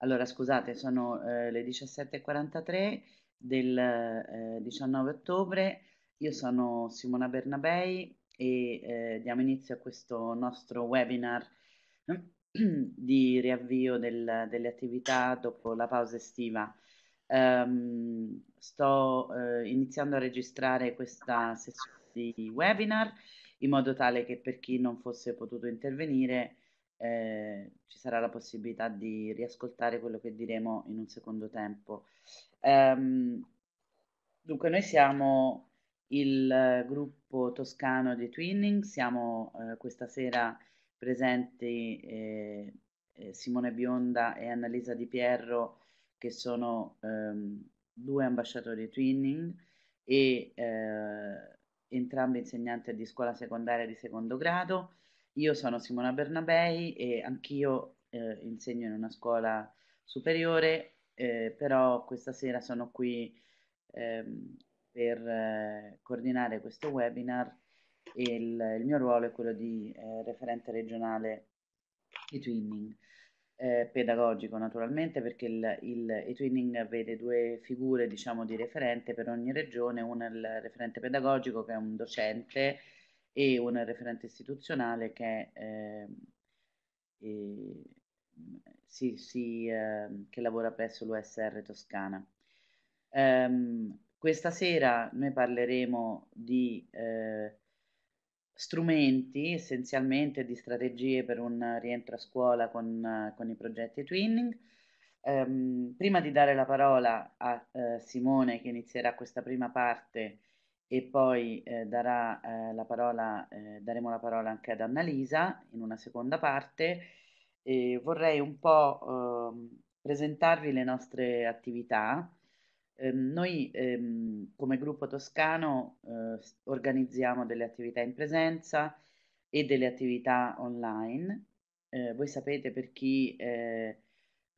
Allora, scusate, sono eh, le 17.43 del eh, 19 ottobre. Io sono Simona Bernabei e eh, diamo inizio a questo nostro webinar di riavvio del, delle attività dopo la pausa estiva. Um, sto eh, iniziando a registrare questa sessione di webinar in modo tale che per chi non fosse potuto intervenire eh, ci sarà la possibilità di riascoltare quello che diremo in un secondo tempo. Ehm, dunque, noi siamo il eh, gruppo toscano di Twinning, siamo eh, questa sera presenti eh, eh, Simone Bionda e Annalisa Di Pierro, che sono ehm, due ambasciatori Twinning e entrambi insegnanti di scuola secondaria di secondo grado. Io sono Simona Bernabei e anch'io eh, insegno in una scuola superiore, eh, però questa sera sono qui ehm, per eh, coordinare questo webinar e il, il, mio ruolo è quello di eh, referente regionale di twinning. Eh, pedagogico naturalmente perché il, il e-twinning vede due figure diciamo di referente per ogni regione, uno è il referente pedagogico che è un docente e un referente istituzionale che, eh, eh, si, si, eh, che lavora presso l'USR Toscana. Ehm, questa sera noi parleremo di eh, strumenti, essenzialmente di strategie per un rientro a scuola con, con i progetti Twinning. Ehm, prima di dare la parola a eh, Simone che inizierà questa prima parte, e poi eh, darà, eh, la parola, eh, daremo la parola anche ad Annalisa in una seconda parte. E vorrei un po' ehm, presentarvi le nostre attività. Ehm, noi ehm, come gruppo toscano eh, organizziamo delle attività in presenza e delle attività online. Eh, voi sapete per chi... Eh,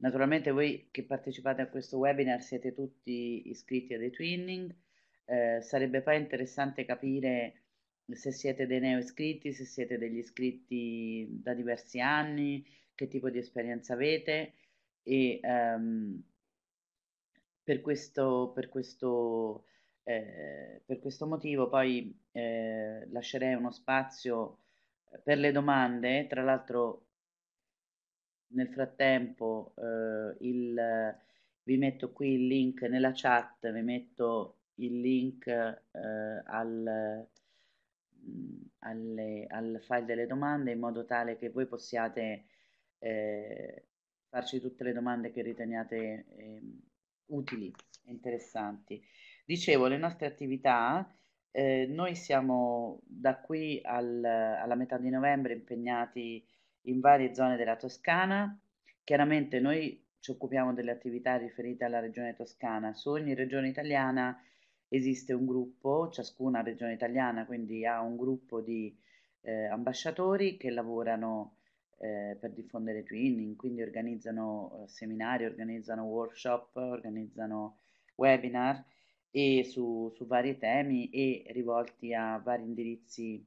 naturalmente voi che partecipate a questo webinar siete tutti iscritti ad e-twinning, eh, sarebbe poi interessante capire se siete dei neoiscritti, se siete degli iscritti da diversi anni, che tipo di esperienza avete e ehm, per questo, per questo, eh, per questo motivo poi eh, lascerei uno spazio per le domande. Tra l'altro nel frattempo eh, il, vi metto qui il link nella chat, vi metto il link eh, al, alle, al file delle domande in modo tale che voi possiate eh, farci tutte le domande che riteniate eh, utili e interessanti. Dicevo, le nostre attività, eh, noi siamo da qui al, alla metà di novembre impegnati in varie zone della Toscana, chiaramente noi ci occupiamo delle attività riferite alla regione toscana, su ogni regione italiana esiste un gruppo, ciascuna regione italiana quindi ha un gruppo di eh, ambasciatori che lavorano eh, per diffondere twinning, quindi organizzano eh, seminari, organizzano workshop, organizzano webinar e su, su vari temi e rivolti a vari indirizzi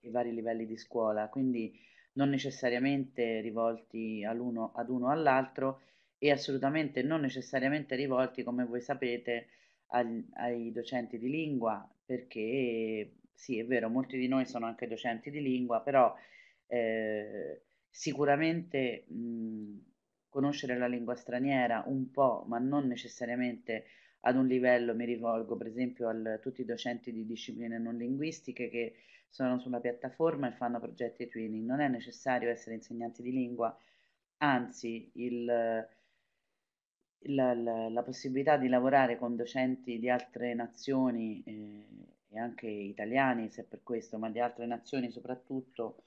e vari livelli di scuola, quindi non necessariamente rivolti all'uno, ad uno all'altro e assolutamente non necessariamente rivolti, come voi sapete, ai docenti di lingua, perché sì, è vero, molti di noi sono anche docenti di lingua, però eh, sicuramente mh, conoscere la lingua straniera un po', ma non necessariamente ad un livello, mi rivolgo per esempio a tutti i docenti di discipline non linguistiche che sono sulla piattaforma e fanno progetti twinning, non è necessario essere insegnanti di lingua, anzi il la, la, la possibilità di lavorare con docenti di altre nazioni eh, e anche italiani, se per questo, ma di altre nazioni soprattutto,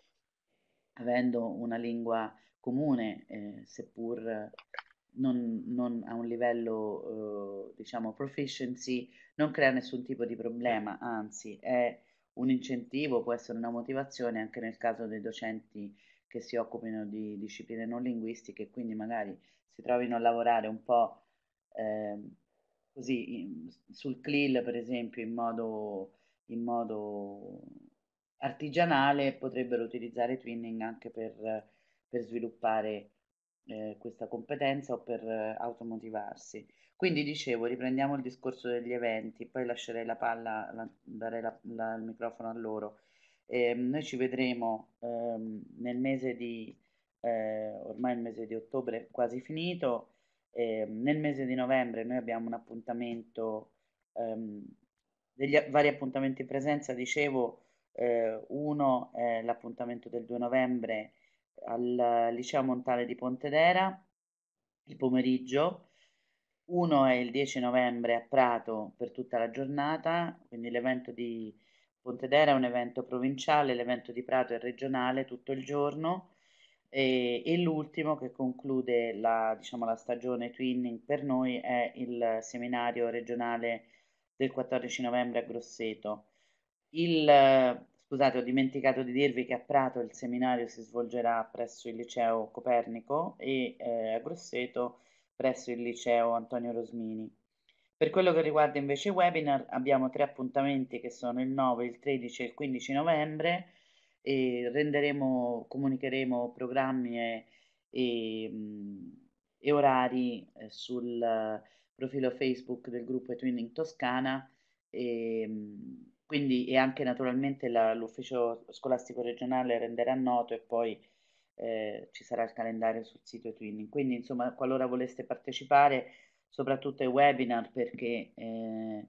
avendo una lingua comune, eh, seppur non, non, a un livello, eh, diciamo, proficiency, non crea nessun tipo di problema, anzi è un incentivo, può essere una motivazione anche nel caso dei docenti che si occupino di discipline non linguistiche e quindi magari si trovino a lavorare un po' eh, così in, sul CLIL per esempio in modo, in modo artigianale potrebbero utilizzare Twinning anche per, per sviluppare eh, questa competenza o per eh, automotivarsi. Quindi dicevo, riprendiamo il discorso degli eventi, poi lascerei la palla, la, darei la, la, il microfono a loro. Ehm, noi ci vedremo ehm, nel mese di, eh, ormai il mese di ottobre è quasi finito, eh, nel mese di novembre noi abbiamo un appuntamento, ehm, degli, vari appuntamenti in presenza, dicevo, eh, uno è l'appuntamento del 2 novembre al Liceo Montale di Pontedera, il pomeriggio, uno è il 10 novembre a Prato per tutta la giornata, quindi l'evento di Pontedera è un evento provinciale, l'evento di Prato è regionale tutto il giorno e, e l'ultimo che conclude la, diciamo, la, stagione twinning per noi è il seminario regionale del 14 novembre a Grosseto. Il, scusate, ho dimenticato di dirvi che a Prato il seminario si svolgerà presso il liceo Copernico e eh, a Grosseto presso il liceo Antonio Rosmini. Per quello che riguarda invece i webinar, abbiamo tre appuntamenti che sono il 9, il 13 e il 15 novembre e renderemo, comunicheremo programmi e, e, mm, e orari eh, sul eh, profilo Facebook del gruppo Twinning Toscana e, mm, quindi, e anche naturalmente la, l'ufficio scolastico regionale renderà noto e poi eh, ci sarà il calendario sul sito Twinning. Quindi insomma qualora voleste partecipare soprattutto ai webinar perché eh,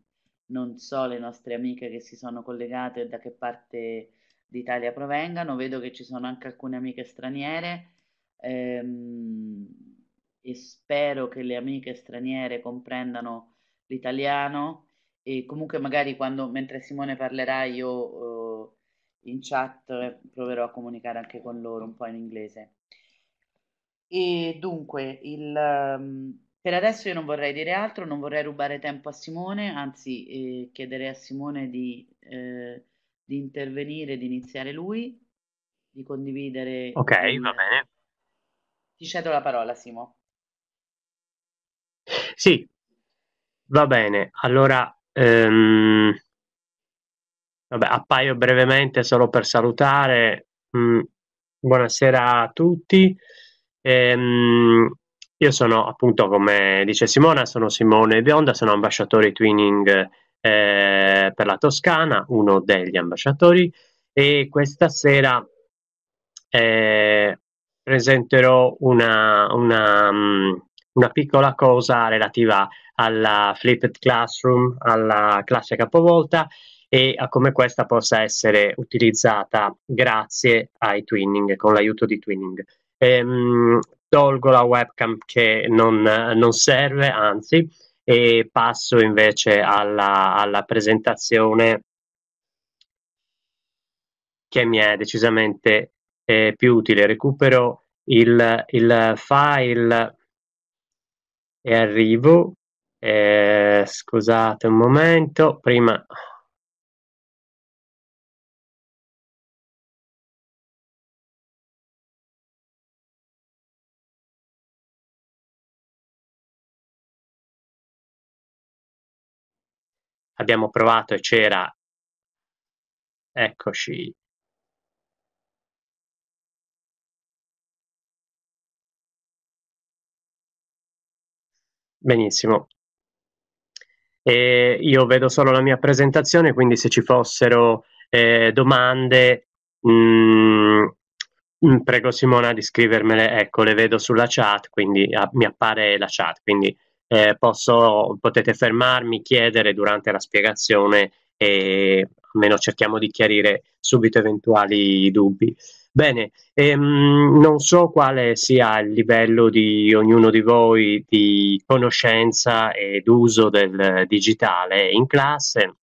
non so le nostre amiche che si sono collegate da che parte d'Italia provengano, vedo che ci sono anche alcune amiche straniere ehm, e spero che le amiche straniere comprendano l'italiano e comunque magari quando, mentre Simone parlerà io eh, in chat eh, proverò a comunicare anche con loro un po' in inglese. E dunque il... Ehm, per adesso io non vorrei dire altro, non vorrei rubare tempo a Simone, anzi eh, chiedere a Simone di, eh, di intervenire, di iniziare lui, di condividere. Ok, il... va bene. Ti cedo la parola, Simo. Sì, va bene. Allora, ehm... Vabbè, appaio brevemente solo per salutare. Mm, buonasera a tutti. Ehm, io sono appunto, come dice Simona, sono Simone Bionda, sono ambasciatore Twinning eh, per la Toscana, uno degli ambasciatori e questa sera eh, presenterò una, una, mm, una, piccola cosa relativa alla flipped classroom, alla classe capovolta e a come questa possa essere utilizzata grazie ai twinning, con l'aiuto di twinning. Ehm, tolgo la webcam che non, non serve, anzi, e passo invece alla, alla presentazione che mi è decisamente eh, più utile. Recupero il, il file e arrivo. Eh, scusate un momento, prima abbiamo provato e c'era eccoci benissimo e io vedo solo la mia presentazione quindi se ci fossero eh, domande mh, mm, mm, prego Simona di scrivermele ecco le vedo sulla chat quindi a, ah, mi appare la chat quindi eh, posso, potete fermarmi, chiedere durante la spiegazione e almeno cerchiamo di chiarire subito eventuali dubbi. Bene, ehm, non so quale sia il livello di ognuno di voi di conoscenza ed uso del digitale in classe,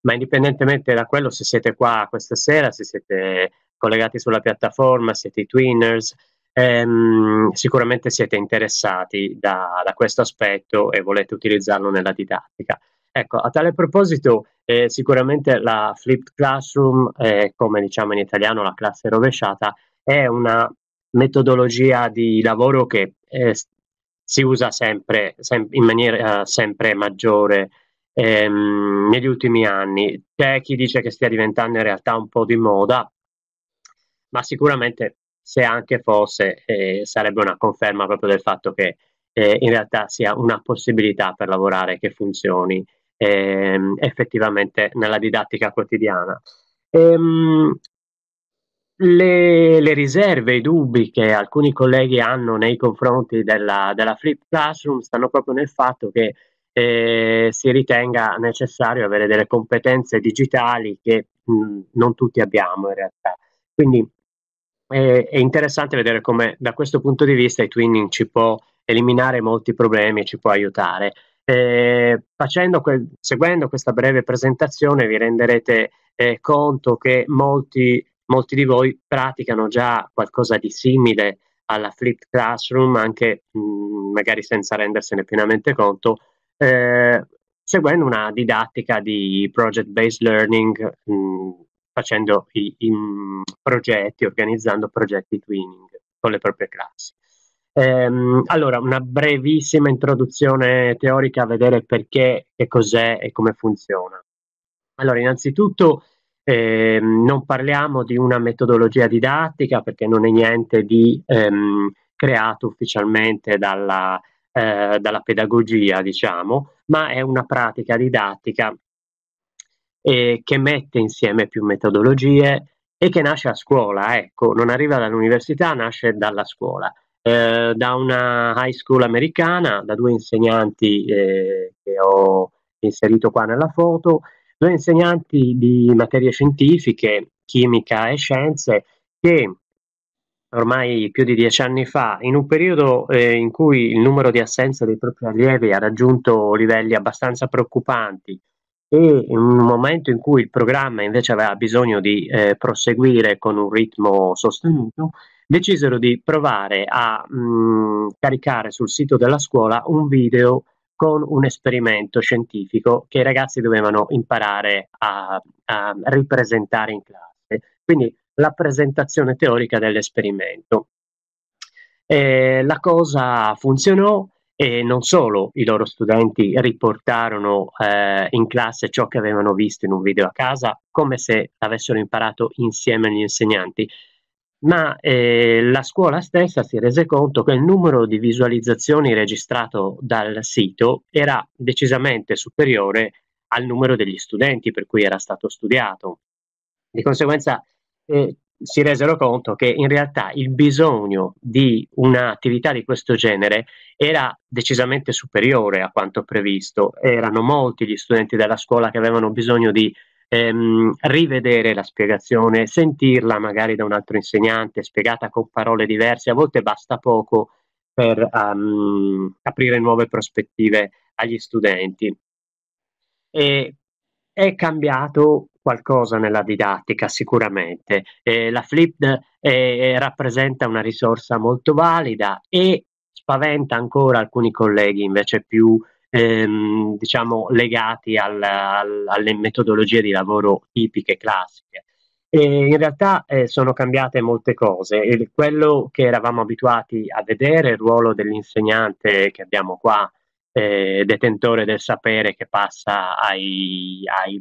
ma indipendentemente da quello, se siete qua questa sera, se siete collegati sulla piattaforma, siete i Twinners, ehm, sicuramente siete interessati da, da questo aspetto e volete utilizzarlo nella didattica. Ecco, a tale proposito, eh, sicuramente la flipped classroom, eh, come diciamo in italiano la classe rovesciata, è una metodologia di lavoro che eh, si usa sempre, sem- in maniera eh, sempre maggiore ehm, negli ultimi anni. C'è chi dice che stia diventando in realtà un po' di moda, ma sicuramente se anche fosse, eh, sarebbe una conferma proprio del fatto che eh, in realtà sia una possibilità per lavorare che funzioni ehm, effettivamente nella didattica quotidiana. Ehm, le, le, riserve, i dubbi che alcuni colleghi hanno nei confronti della, della Flip Classroom stanno proprio nel fatto che eh, si ritenga necessario avere delle competenze digitali che mh, non tutti abbiamo in realtà. Quindi è, è interessante vedere come da questo punto di vista il twinning ci può eliminare molti problemi e ci può aiutare. Eh, que- seguendo questa breve presentazione vi renderete eh, conto che molti, molti, di voi praticano già qualcosa di simile alla flipped classroom, anche mh, mm, magari senza rendersene pienamente conto, eh, seguendo una didattica di project-based learning mh, mm, facendo i, i mm, progetti, organizzando progetti twinning con le proprie classi. Ehm, allora, una brevissima introduzione teorica a vedere perché, che cos'è e come funziona. Allora, innanzitutto eh, non parliamo di una metodologia didattica perché non è niente di ehm, creato ufficialmente dalla, eh, dalla pedagogia, diciamo, ma è una pratica didattica eh, che mette insieme più metodologie e che nasce a scuola, ecco, non arriva dall'università, nasce dalla scuola. Eh, da una high school americana, da due insegnanti eh, che ho inserito qua nella foto, due insegnanti di materie scientifiche, chimica e scienze, che ormai più di dieci anni fa, in un periodo eh, in cui il numero di assenze dei propri allievi ha raggiunto livelli abbastanza preoccupanti, e in un momento in cui il programma invece aveva bisogno di eh, proseguire con un ritmo sostenuto, decisero di provare a mh, mm, caricare sul sito della scuola un video con un esperimento scientifico che i ragazzi dovevano imparare a, a ripresentare in classe, quindi la presentazione teorica dell'esperimento. Eh, la cosa funzionò, e non solo i loro studenti riportarono eh, in classe ciò che avevano visto in un video a casa, come se avessero imparato insieme agli insegnanti, ma eh, la scuola stessa si rese conto che il numero di visualizzazioni registrato dal sito era decisamente superiore al numero degli studenti per cui era stato studiato. Di conseguenza eh, si resero conto che in realtà il bisogno di un'attività di questo genere era decisamente superiore a quanto previsto. Erano molti gli studenti della scuola che avevano bisogno di ehm, rivedere la spiegazione, sentirla magari da un altro insegnante, spiegata con parole diverse, a volte basta poco per um, aprire nuove prospettive agli studenti. E è cambiato qualcosa nella didattica sicuramente. Eh, la Flipped eh, rappresenta una risorsa molto valida e spaventa ancora alcuni colleghi invece più ehm, diciamo, legati al, al, alle metodologie di lavoro tipiche, classiche. E in realtà eh, sono cambiate molte cose. E quello che eravamo abituati a vedere, il ruolo dell'insegnante che abbiamo qua, eh, detentore del sapere che passa ai, ai,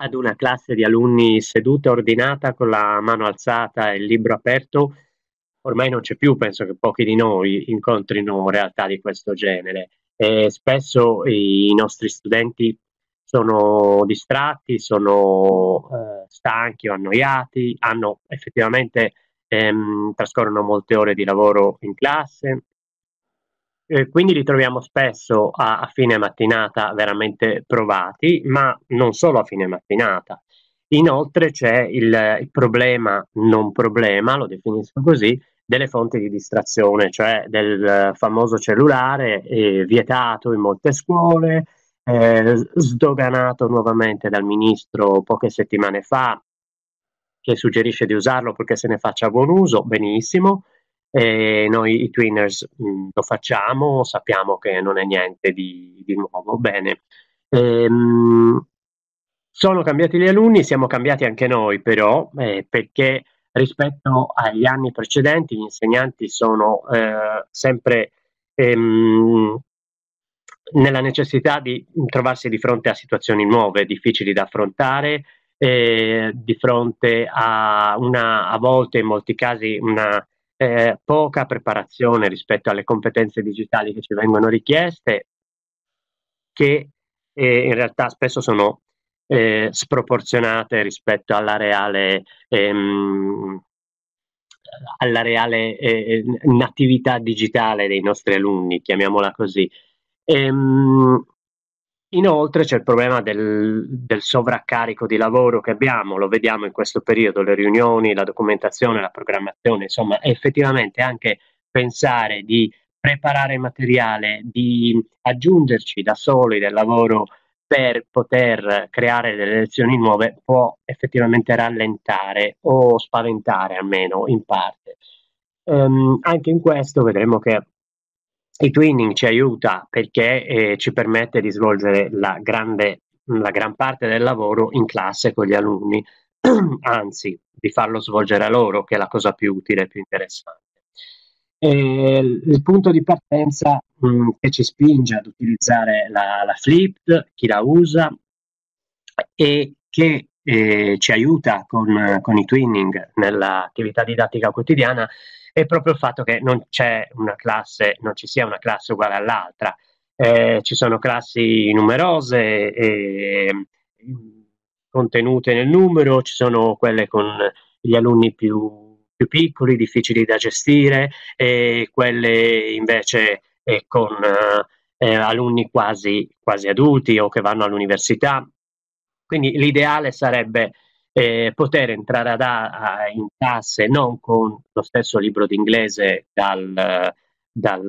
ad una classe di alunni seduta, ordinata, con la mano alzata e il libro aperto, ormai non c'è più, penso che pochi di noi incontrino realtà di questo genere. E spesso i nostri studenti sono distratti, sono eh, stanchi o annoiati, hanno effettivamente ehm, trascorrono molte ore di lavoro in classe, eh, quindi li troviamo spesso a, a, fine mattinata veramente provati, ma non solo a fine mattinata. Inoltre c'è il, il, problema, non problema, lo definisco così, delle fonti di distrazione, cioè del eh, famoso cellulare eh, vietato in molte scuole, eh, sdoganato nuovamente dal ministro poche settimane fa, che suggerisce di usarlo perché se ne faccia buon uso, benissimo e noi i tweeners mh, mm, lo facciamo, sappiamo che non è niente di, di nuovo. Bene. Ehm, sono cambiati gli alunni, siamo cambiati anche noi però, eh, perché rispetto agli anni precedenti gli insegnanti sono eh, sempre ehm, nella necessità di trovarsi di fronte a situazioni nuove, difficili da affrontare, eh, di fronte a una, a volte in molti casi una eh, poca preparazione rispetto alle competenze digitali che ci vengono richieste, che eh, in realtà spesso sono eh, sproporzionate rispetto alla reale, ehm, alla reale eh, natività digitale dei nostri alunni, chiamiamola così. Ehm, Inoltre c'è il problema del, del, sovraccarico di lavoro che abbiamo, lo vediamo in questo periodo, le riunioni, la documentazione, la programmazione, insomma effettivamente anche pensare di preparare materiale, di aggiungerci da soli del lavoro per poter creare delle lezioni nuove può effettivamente rallentare o spaventare almeno in parte. Um, anche in questo vedremo che il twinning ci aiuta perché eh, ci permette di svolgere la, grande, la gran parte del lavoro in classe con gli alunni, anzi di farlo svolgere a loro, che è la cosa più utile e più interessante. E il punto di partenza mh, mm, che ci spinge ad utilizzare la, la Flipped, chi la usa, e che eh, ci aiuta con, con i twinning nell'attività didattica quotidiana è proprio il fatto che non c'è una classe, non ci sia una classe uguale all'altra. Eh, ci sono classi numerose e mm, contenute nel numero, ci sono quelle con gli alunni più, più piccoli, difficili da gestire, e quelle invece eh, con eh, alunni quasi, quasi adulti o che vanno all'università. Quindi l'ideale sarebbe eh, poter entrare ad a, in classe non con lo stesso libro d'inglese dal, dal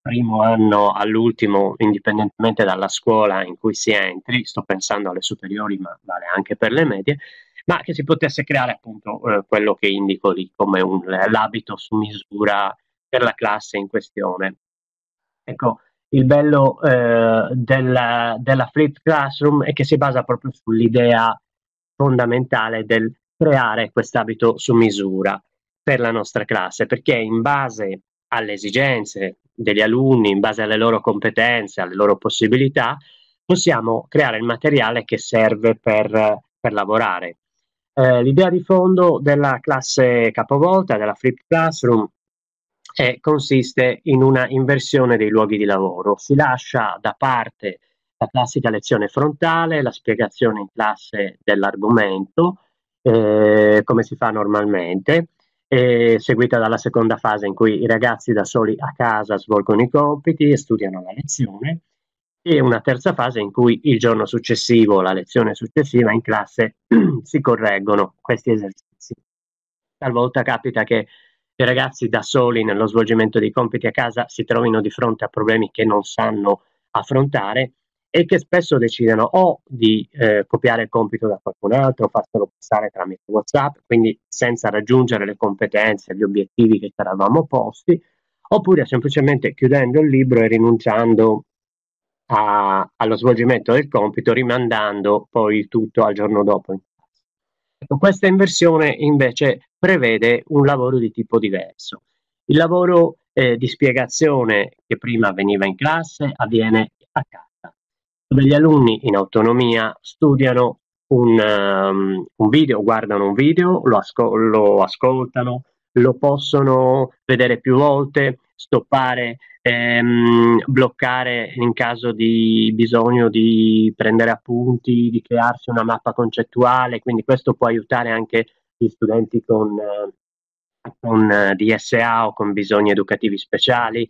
primo anno all'ultimo, indipendentemente dalla scuola in cui si entri, sto pensando alle superiori ma vale anche per le medie, ma che si potesse creare appunto eh, quello che indico lì come un, l'abito su misura per la classe in questione. Ecco, il bello eh, della, della flipped classroom è che si basa proprio sull'idea fondamentale del creare quest'abito su misura per la nostra classe, perché in base alle esigenze degli alunni, in base alle loro competenze, alle loro possibilità, possiamo creare il materiale che serve per, per lavorare. Eh, l'idea di fondo della classe capovolta, della Flip Classroom, è, consiste in una inversione dei luoghi di lavoro. Si lascia da parte la classica lezione frontale, la spiegazione in classe dell'argomento, eh, come si fa normalmente, eh, seguita dalla seconda fase in cui i ragazzi da soli a casa svolgono i compiti e studiano la lezione, e una terza fase in cui il giorno successivo, la lezione successiva in classe si correggono questi esercizi. Talvolta capita che i ragazzi da soli nello svolgimento dei compiti a casa si trovino di fronte a problemi che non sanno affrontare e che spesso decidono o di eh, copiare il compito da qualcun altro, farselo passare tramite WhatsApp, quindi senza raggiungere le competenze, gli obiettivi che ci eravamo posti, oppure semplicemente chiudendo il libro e rinunciando a, allo svolgimento del compito, rimandando poi il tutto al giorno dopo. Ecco, questa inversione invece prevede un lavoro di tipo diverso. Il lavoro eh, di spiegazione che prima avveniva in classe avviene a casa dove gli alunni in autonomia studiano un, um, un video, guardano un video, lo, asco- lo, ascoltano, lo possono vedere più volte, stoppare, ehm, bloccare in caso di bisogno di prendere appunti, di crearsi una mappa concettuale, quindi questo può aiutare anche gli studenti con, con eh, DSA o con bisogni educativi speciali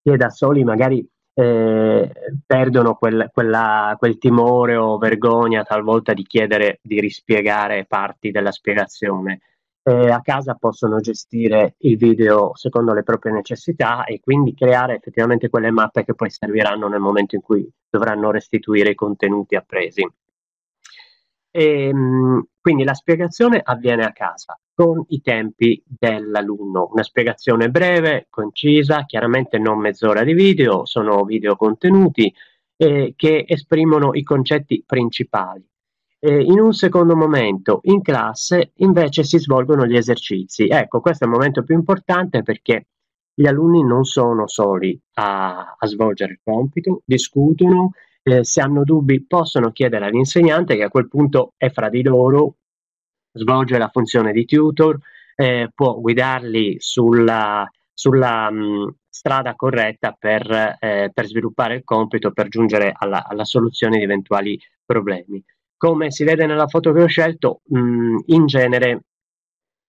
che da soli magari eh, perdono quel, quella, quel, timore o vergogna talvolta di chiedere di rispiegare parti della spiegazione. Eh, a casa possono gestire il video secondo le proprie necessità e quindi creare effettivamente quelle mappe che poi serviranno nel momento in cui dovranno restituire i contenuti appresi. E, ehm, quindi la spiegazione avviene a casa con i tempi dell'alunno, una spiegazione breve, concisa, chiaramente non mezz'ora di video, sono video contenuti eh, che esprimono i concetti principali. Eh, in un secondo momento, in classe, invece si svolgono gli esercizi. Ecco, questo è il momento più importante perché gli alunni non sono soli a, a svolgere il compito, discutono, eh, se hanno dubbi possono chiedere all'insegnante che a quel punto è fra di loro, svolge la funzione di tutor, eh, può guidarli sulla, sulla mh, mm, strada corretta per, eh, per, sviluppare il compito, per giungere alla, alla, soluzione di eventuali problemi. Come si vede nella foto che ho scelto, mh, mm, in genere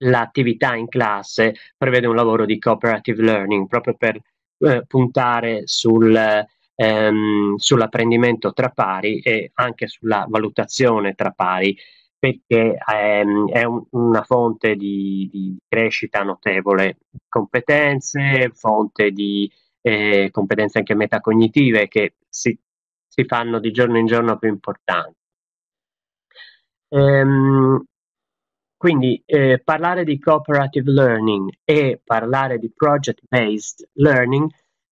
l'attività in classe prevede un lavoro di cooperative learning proprio per eh, puntare sul, ehm, sull'apprendimento tra pari e anche sulla valutazione tra pari perché ehm, è un, una fonte di, di, crescita notevole, competenze, fonte di eh, competenze anche metacognitive che si, si, fanno di giorno in giorno più importanti. Ehm, quindi eh, parlare di cooperative learning e parlare di project based learning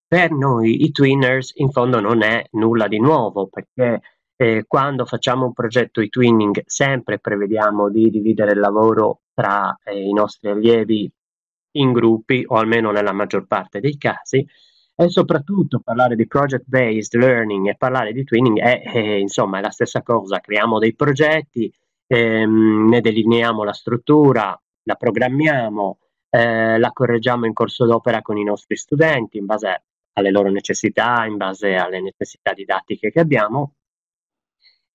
per noi i twinners in fondo non è nulla di nuovo perché eh, quando facciamo un progetto di twinning sempre prevediamo di dividere il lavoro tra eh, i nostri allievi in gruppi o almeno nella maggior parte dei casi e soprattutto parlare di project based learning e parlare di twinning è, è eh, insomma è la stessa cosa creiamo dei progetti ehm, ne delineiamo la struttura la programmiamo eh, la correggiamo in corso d'opera con i nostri studenti in base alle loro necessità, in base alle necessità didattiche che abbiamo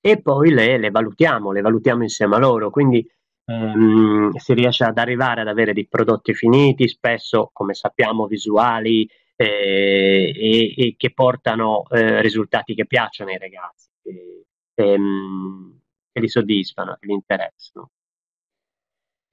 e poi le, le valutiamo, le valutiamo insieme a loro, quindi ehm, si riesce ad arrivare ad avere dei prodotti finiti, spesso come sappiamo visuali eh, e, e, che portano eh, risultati che piacciono ai ragazzi, che, ehm, che li soddisfano, che li interessano.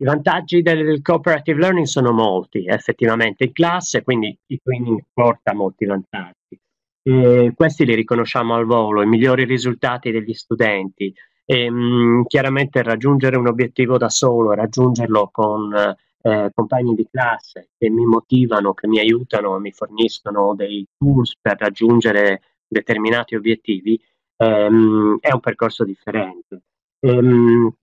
I vantaggi del cooperative learning sono molti, effettivamente in classe, quindi il training porta molti vantaggi. E questi li riconosciamo al volo, i migliori risultati degli studenti. E, ehm, mh, chiaramente raggiungere un obiettivo da solo, raggiungerlo con eh, compagni di classe che mi motivano, che mi aiutano, mi forniscono dei tools per raggiungere determinati obiettivi, ehm, è un percorso differente. Ehm,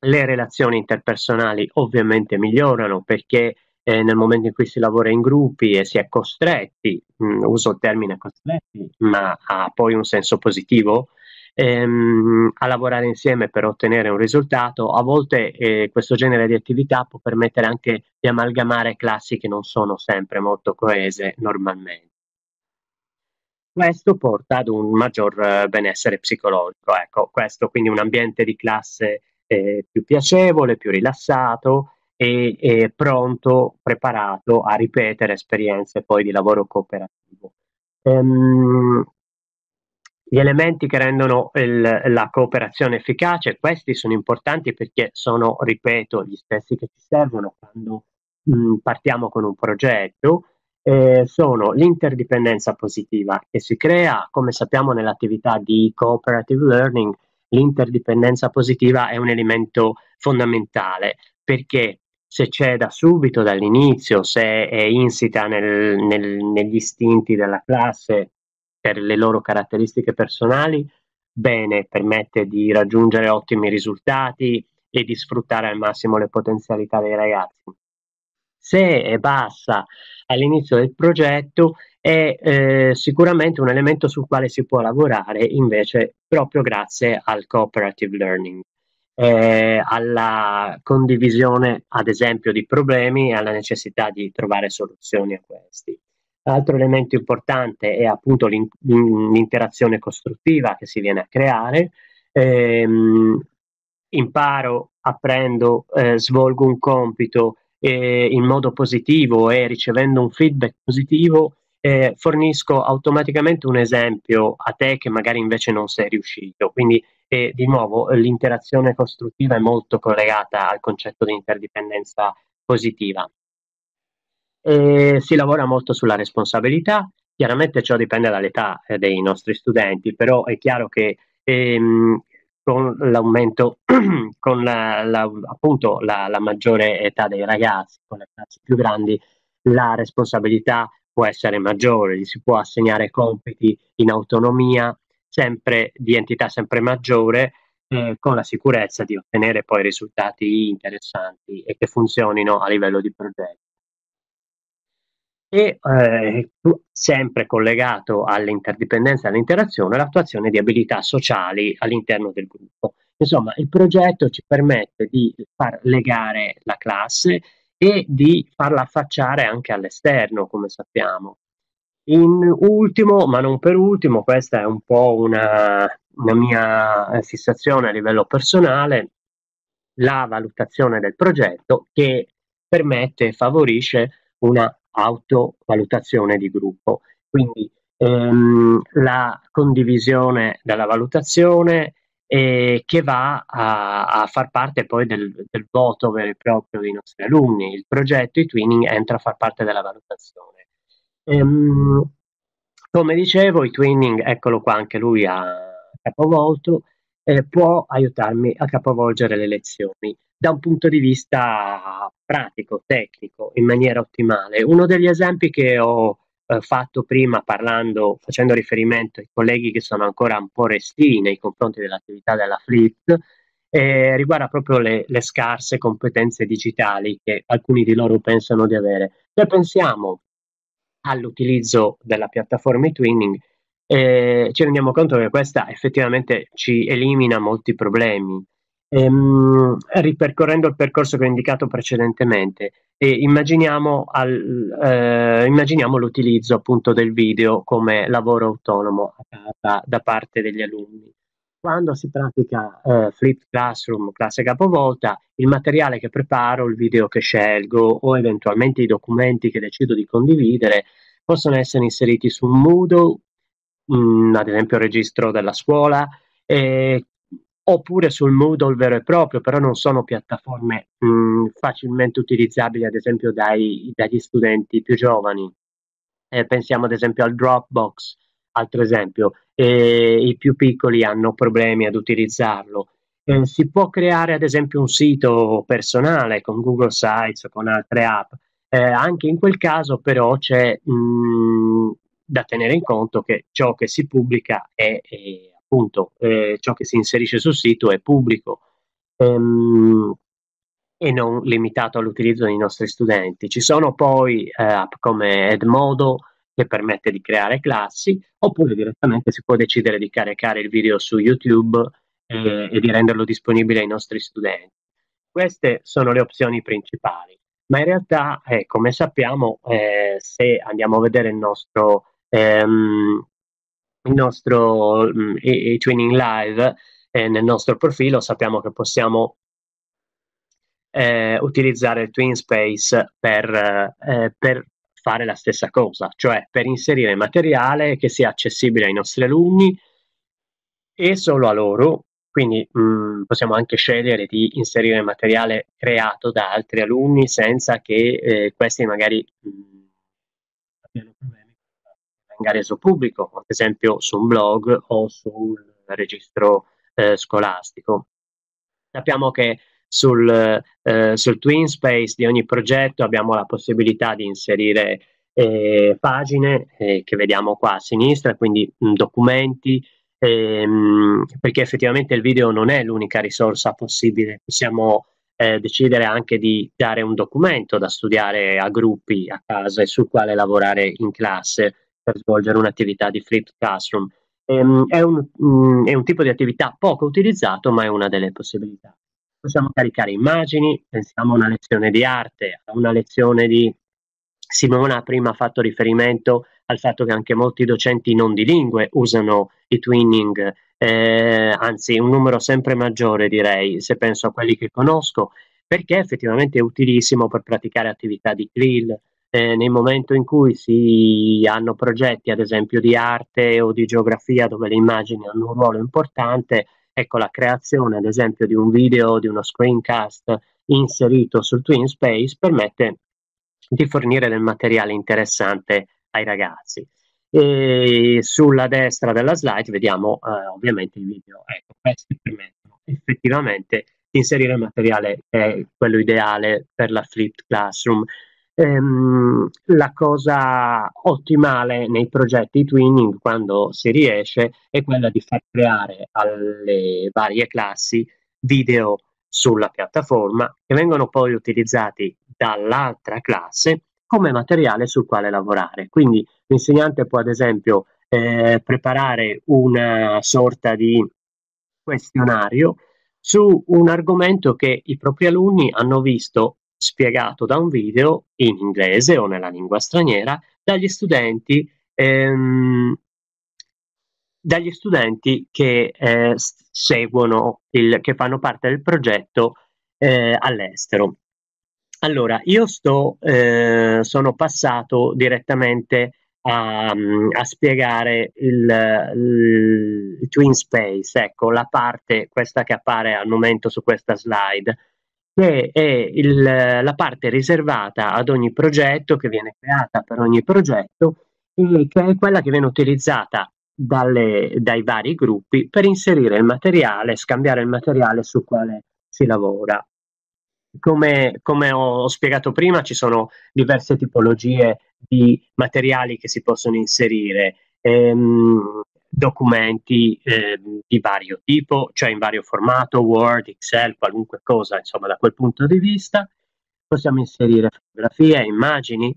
le relazioni interpersonali ovviamente migliorano perché eh, nel momento in cui si lavora in gruppi e si è costretti, mh, mm, uso il termine costretti, ma ha poi un senso positivo, ehm, a lavorare insieme per ottenere un risultato, a volte eh, questo genere di attività può permettere anche di amalgamare classi che non sono sempre molto coese normalmente. Questo porta ad un maggior eh, benessere psicologico, ecco, questo quindi un ambiente di classe eh, più piacevole, più rilassato e, e, pronto, preparato a ripetere esperienze poi di lavoro cooperativo. Um, gli elementi che rendono il, la cooperazione efficace, questi sono importanti perché sono, ripeto, gli stessi che ci servono quando mh, mm, partiamo con un progetto, eh, sono l'interdipendenza positiva che si crea, come sappiamo nell'attività di cooperative learning, l'interdipendenza positiva è un elemento fondamentale perché se c'è da subito, dall'inizio, se è insita nel, nel, negli istinti della classe per le loro caratteristiche personali, bene, permette di raggiungere ottimi risultati e di sfruttare al massimo le potenzialità dei ragazzi se è bassa all'inizio del progetto è eh, sicuramente un elemento sul quale si può lavorare invece proprio grazie al cooperative learning. Eh, alla condivisione, ad esempio, di problemi e alla necessità di trovare soluzioni a questi. L'altro elemento importante è appunto l'in- l'interazione costruttiva che si viene a creare. Eh, imparo, apprendo, eh, svolgo un compito, eh, in modo positivo e ricevendo un feedback positivo, eh, fornisco automaticamente un esempio a te che magari invece non sei riuscito. Quindi, eh, di nuovo, l'interazione costruttiva è molto collegata al concetto di interdipendenza positiva. E si lavora molto sulla responsabilità, chiaramente ciò dipende dall'età eh, dei nostri studenti, però è chiaro che ehm, con l'aumento, con la, la, appunto la, la, maggiore età dei ragazzi, con le classi più grandi, la responsabilità può essere maggiore, gli si può assegnare compiti in autonomia, sempre di entità sempre maggiore, eh, con la sicurezza di ottenere poi risultati interessanti e che funzionino a livello di progetto e eh, sempre collegato all'interdipendenza e all'interazione l'attuazione di abilità sociali all'interno del gruppo. Insomma, il progetto ci permette di far legare la classe e di farla affacciare anche all'esterno, come sappiamo. In ultimo, ma non per ultimo, questa è un po' una, una mia eh, fissazione a livello personale, la valutazione del progetto che permette e favorisce una autovalutazione di gruppo. Quindi ehm, la condivisione della valutazione eh, che va a, a, far parte poi del, del, voto vero e proprio dei nostri alunni. Il progetto, i twinning, entra a far parte della valutazione. Ehm, come dicevo, i twinning, eccolo qua anche lui ha capovolto, eh, può aiutarmi a capovolgere le lezioni da un punto di vista pratico, tecnico, in maniera ottimale. Uno degli esempi che ho eh, fatto prima parlando, facendo riferimento ai colleghi che sono ancora un po' resti nei confronti dell'attività della FLIT, eh, riguarda proprio le, le, scarse competenze digitali che alcuni di loro pensano di avere. Se pensiamo all'utilizzo della piattaforma e-twinning eh, ci rendiamo conto che questa effettivamente ci elimina molti problemi ehm, ripercorrendo il percorso che ho indicato precedentemente e immaginiamo, al, eh, immaginiamo l'utilizzo appunto del video come lavoro autonomo a casa da parte degli alunni. Quando si pratica eh, flip classroom, classe capovolta, il materiale che preparo, il video che scelgo o eventualmente i documenti che decido di condividere possono essere inseriti su Moodle, mh, mm, ad esempio registro della scuola, eh, oppure sul Moodle vero e proprio, però non sono piattaforme mh, mm, facilmente utilizzabili ad esempio dai, dagli studenti più giovani. Eh, pensiamo ad esempio al Dropbox, altro esempio, eh, i più piccoli hanno problemi ad utilizzarlo. Eh, si può creare ad esempio un sito personale con Google Sites o con altre app. Eh, anche in quel caso però c'è mh, mm, da tenere in conto che ciò che si pubblica è, è appunto eh, ciò che si inserisce sul sito è pubblico ehm, e non limitato all'utilizzo dei nostri studenti. Ci sono poi eh, app come Edmodo che permette di creare classi oppure direttamente si può decidere di caricare il video su YouTube eh, e di renderlo disponibile ai nostri studenti. Queste sono le opzioni principali, ma in realtà, eh, come sappiamo, eh, se andiamo a vedere il nostro ehm, il nostro mh, mm, e, Twinning Live eh, nel nostro profilo sappiamo che possiamo eh, utilizzare il Twin Space per, eh, per fare la stessa cosa, cioè per inserire materiale che sia accessibile ai nostri alunni e solo a loro, quindi mh, mm, possiamo anche scegliere di inserire materiale creato da altri alunni senza che eh, questi magari mh, mm, abbiano problemi venga reso pubblico, ad esempio su un blog o sul registro eh, scolastico. Sappiamo che sul, eh, sul Twin Space di ogni progetto abbiamo la possibilità di inserire eh, pagine eh, che vediamo qua a sinistra, quindi mh, mm, documenti, ehm, perché effettivamente il video non è l'unica risorsa possibile, possiamo eh, decidere anche di dare un documento da studiare a gruppi a casa e sul quale lavorare in classe per svolgere un'attività di flipped classroom. Ehm, è, un, mh, mm, è un tipo di attività poco utilizzato, ma è una delle possibilità. Possiamo caricare immagini, pensiamo a una lezione di arte, a una lezione di Simona ha prima ha fatto riferimento al fatto che anche molti docenti non di lingue usano i twinning, eh, anzi un numero sempre maggiore direi, se penso a quelli che conosco, perché effettivamente è utilissimo per praticare attività di grill, eh, nel momento in cui si hanno progetti ad esempio di arte o di geografia dove le immagini hanno un ruolo importante, ecco la creazione ad esempio di un video, di uno screencast inserito sul Twin Space permette di fornire del materiale interessante ai ragazzi. E sulla destra della slide vediamo eh, ovviamente i video. Ecco, questi permettono effettivamente di inserire materiale che è quello ideale per la flipped classroom ehm, la cosa ottimale nei progetti twinning, quando si riesce, è quella di far creare alle varie classi video sulla piattaforma che vengono poi utilizzati dall'altra classe come materiale sul quale lavorare. Quindi l'insegnante può ad esempio eh, preparare una sorta di questionario su un argomento che i propri alunni hanno visto spiegato da un video in inglese o nella lingua straniera dagli studenti, ehm, dagli studenti che eh, seguono, il, che fanno parte del progetto eh, all'estero. Allora, io sto, eh, sono passato direttamente a, a spiegare il, il, il Twin Space, ecco la parte, questa che appare al momento su questa slide, che è il, la parte riservata ad ogni progetto, che viene creata per ogni progetto, e che è quella che viene utilizzata dalle, dai vari gruppi per inserire il materiale, scambiare il materiale sul quale si lavora. Come, come, ho spiegato prima, ci sono diverse tipologie di materiali che si possono inserire. Ehm, documenti eh, di vario tipo, cioè in vario formato, Word, Excel, qualunque cosa, insomma, da quel punto di vista. Possiamo inserire fotografie, immagini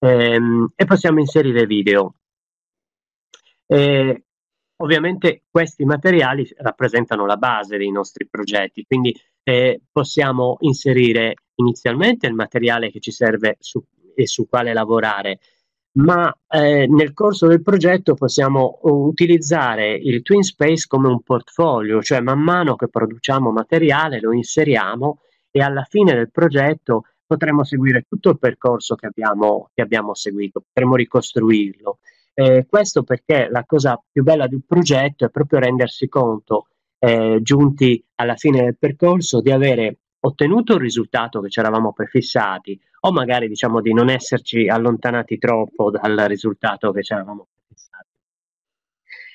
ehm, e possiamo inserire video. E, ovviamente questi materiali rappresentano la base dei nostri progetti, quindi eh, possiamo inserire inizialmente il materiale che ci serve su, e su quale lavorare, ma eh, nel corso del progetto possiamo eh, utilizzare il Twin Space come un portfolio, cioè man mano che produciamo materiale lo inseriamo e alla fine del progetto potremo seguire tutto il percorso che abbiamo, che abbiamo seguito, potremo ricostruirlo. Eh, questo perché la cosa più bella del progetto è proprio rendersi conto, eh, giunti alla fine del percorso, di avere ottenuto il risultato che ci eravamo prefissati o magari diciamo di non esserci allontanati troppo dal risultato che ci eravamo prefissati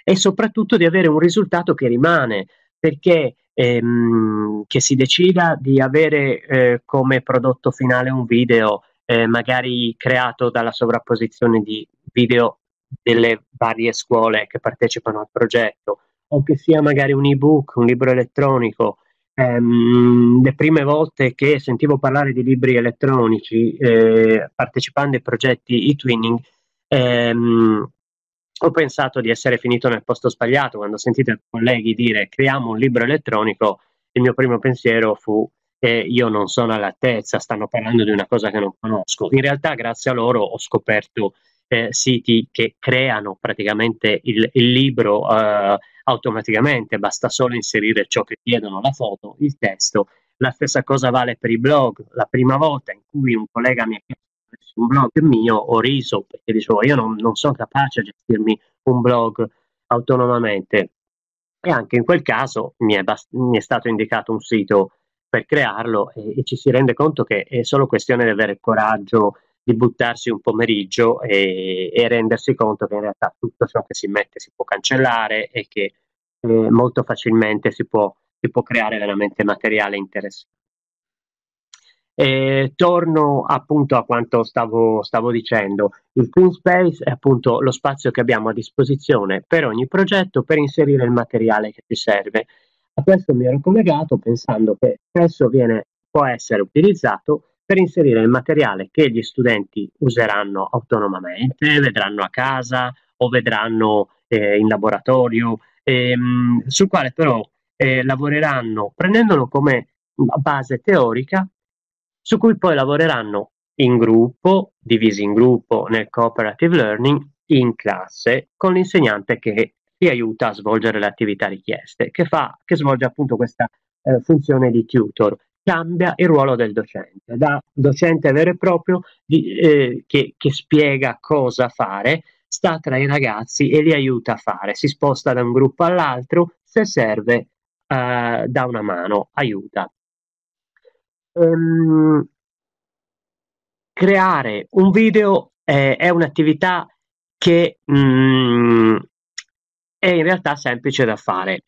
e soprattutto di avere un risultato che rimane perché ehm, che si decida di avere eh, come prodotto finale un video eh, magari creato dalla sovrapposizione di video delle varie scuole che partecipano al progetto o che sia magari un ebook, un libro elettronico ehm, le prime volte che sentivo parlare di libri elettronici eh, partecipando ai progetti e-twinning, ehm, ho pensato di essere finito nel posto sbagliato. Quando sentite colleghi dire creiamo un libro elettronico, il mio primo pensiero fu eh, io non sono all'altezza, stanno parlando di una cosa che non conosco. In realtà, grazie a loro, ho scoperto eh, siti che creano praticamente il, il libro eh, automaticamente, basta solo inserire ciò che chiedono, la foto, il testo. La stessa cosa vale per i blog. La prima volta in cui un collega mi ha chiesto su un blog mio ho riso perché dicevo io non, non sono capace di gestirmi un blog autonomamente. E anche in quel caso mi è, bast- mi è stato indicato un sito per crearlo e, e, ci si rende conto che è solo questione di avere coraggio di buttarsi un pomeriggio e, e, rendersi conto che in realtà tutto ciò che si mette si può cancellare e che eh, molto facilmente si può, si può, creare veramente materiale interessante. E torno appunto a quanto stavo, stavo dicendo, il Clean Space è appunto lo spazio che abbiamo a disposizione per ogni progetto per inserire il materiale che ci serve. A questo mi ero collegato pensando che spesso viene, può essere utilizzato per inserire il materiale che gli studenti useranno autonomamente, vedranno a casa o vedranno eh, in laboratorio, ehm, sul quale però eh, lavoreranno prendendolo come base teorica, su cui poi lavoreranno in gruppo, divisi in gruppo nel cooperative learning, in classe, con l'insegnante che li aiuta a svolgere le attività richieste, che, fa, che svolge appunto questa eh, funzione di tutor cambia il ruolo del docente, da docente vero e proprio di, eh, che, che spiega cosa fare, sta tra i ragazzi e li aiuta a fare, si sposta da un gruppo all'altro, se serve eh, dà una mano, aiuta. Um, creare un video eh, è un'attività che mh, mm, è in realtà semplice da fare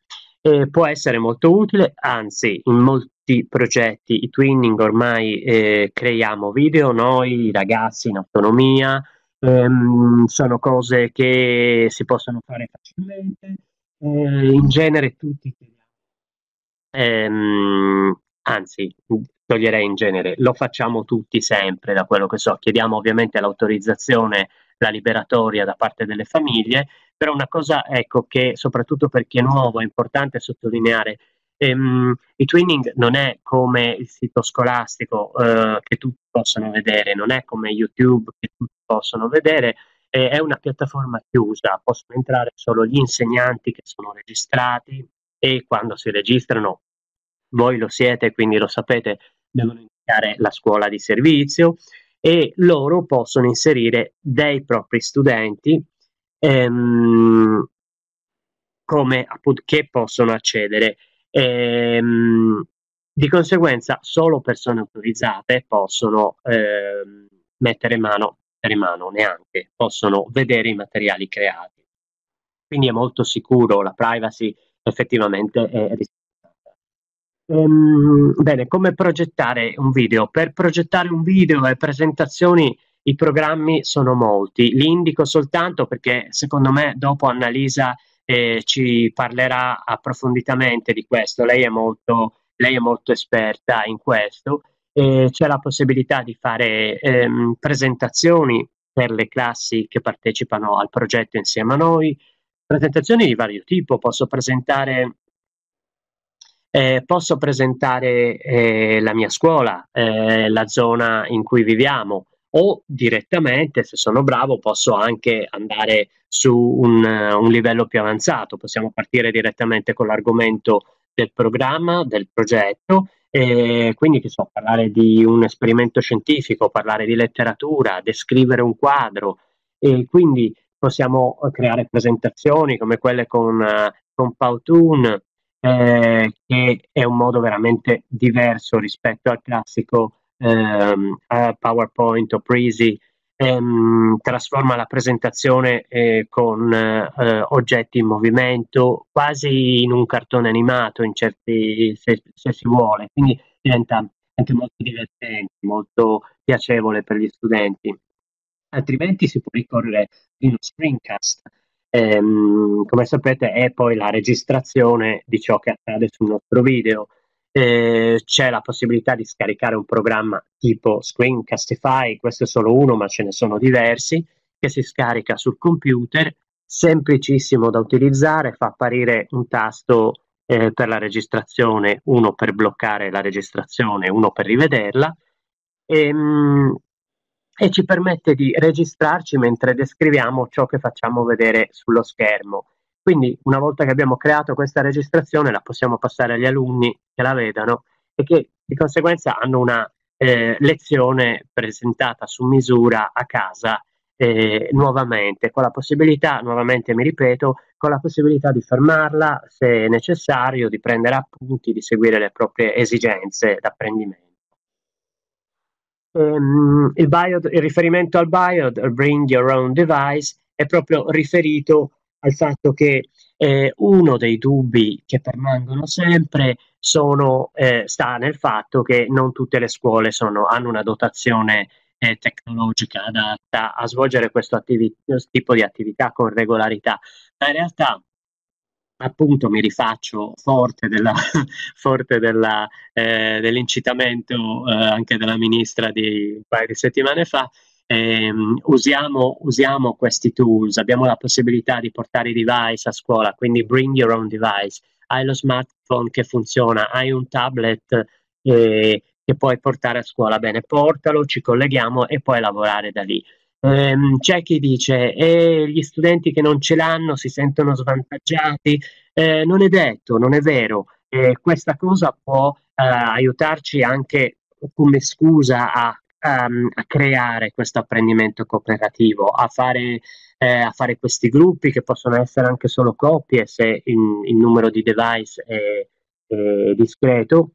eh, può essere molto utile, anzi in molti progetti i twinning ormai eh, creiamo video noi, ragazzi in autonomia, ehm, sono cose che si possono fare facilmente, eh, in genere tutti ehm, anzi toglierei in genere, lo facciamo tutti sempre da quello che so, chiediamo ovviamente l'autorizzazione, la liberatoria da parte delle famiglie però una cosa ecco, che soprattutto per chi è nuovo è importante sottolineare. Ehm, il twinning non è come il sito scolastico eh, che tutti possono vedere, non è come YouTube che tutti possono vedere, eh, è una piattaforma chiusa, possono entrare solo gli insegnanti che sono registrati e quando si registrano, voi lo siete, quindi lo sapete, devono indicare la scuola di servizio e loro possono inserire dei propri studenti ehm, come, che possono accedere. Ehm, di conseguenza solo persone autorizzate possono ehm, mettere mano, mettere mano neanche, possono vedere i materiali creati. Quindi è molto sicuro, la privacy effettivamente è rispettata. Ehm, bene, come progettare un video? Per progettare un video e presentazioni i programmi sono molti, li indico soltanto perché secondo me dopo Annalisa eh, ci parlerà approfonditamente di questo, lei è molto, lei è molto esperta in questo. Eh, c'è la possibilità di fare ehm, presentazioni per le classi che partecipano al progetto insieme a noi, presentazioni di vario tipo, posso presentare, eh, posso presentare eh, la mia scuola, eh, la zona in cui viviamo, o direttamente, se sono bravo, posso anche andare su un, eh, un livello più avanzato. Possiamo partire direttamente con l'argomento del programma, del progetto e quindi che so, parlare di un esperimento scientifico, parlare di letteratura, descrivere un quadro e quindi possiamo creare presentazioni come quelle con, eh, con Powtoon eh, che è un modo veramente diverso rispetto al classico ehm, a PowerPoint o Prezi ehm, trasforma la presentazione eh, con eh, oggetti in movimento quasi in un cartone animato in certi, se, se si vuole, quindi diventa anche molto divertente, molto piacevole per gli studenti. Altrimenti si può ricorrere ad uno screencast. Ehm, come sapete è poi la registrazione di ciò che accade sul nostro video. Eh, c'è la possibilità di scaricare un programma tipo Screencastify, questo è solo uno ma ce ne sono diversi, che si scarica sul computer, semplicissimo da utilizzare, fa apparire un tasto eh, per la registrazione, uno per bloccare la registrazione, uno per rivederla e, ehm, mh, e ci permette di registrarci mentre descriviamo ciò che facciamo vedere sullo schermo quindi una volta che abbiamo creato questa registrazione la possiamo passare agli alunni che la vedano e che di conseguenza hanno una eh, lezione presentata su misura a casa eh, nuovamente, con la possibilità, nuovamente mi ripeto, con la possibilità di fermarla se necessario, di prendere appunti, di seguire le proprie esigenze d'apprendimento. Um, il, bio, il riferimento al BIOD, bring your own device, è proprio riferito al fatto che eh, uno dei dubbi che permangono sempre sono, eh, sta nel fatto che non tutte le scuole sono, hanno una dotazione eh, tecnologica adatta a svolgere questo, attivi- questo tipo di attività con regolarità. Ma in realtà appunto mi rifaccio forte, della, forte della, eh, dell'incitamento eh, anche della ministra di un paio di settimane fa, eh, usiamo, usiamo, questi tools, abbiamo la possibilità di portare i device a scuola, quindi bring your own device, hai lo smartphone che funziona, hai un tablet eh, che puoi portare a scuola, bene, portalo, ci colleghiamo e puoi lavorare da lì. Ehm, c'è chi dice eh, gli studenti che non ce l'hanno si sentono svantaggiati, eh, non è detto, non è vero, eh, questa cosa può eh, aiutarci anche come scusa a a, a creare questo apprendimento cooperativo, a fare, eh, a fare, questi gruppi che possono essere anche solo coppie se il numero di device è, è discreto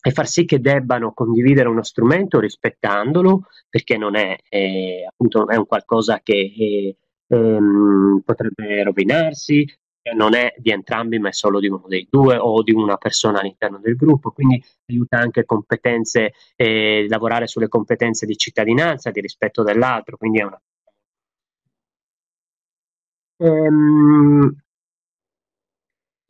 e far sì che debbano condividere uno strumento rispettandolo perché non è, è appunto è un qualcosa che è, ehm, potrebbe rovinarsi non è di entrambi ma è solo di uno dei due o di una persona all'interno del gruppo, quindi aiuta anche competenze, eh, lavorare sulle competenze di cittadinanza, di rispetto dell'altro, quindi è una... Ehm,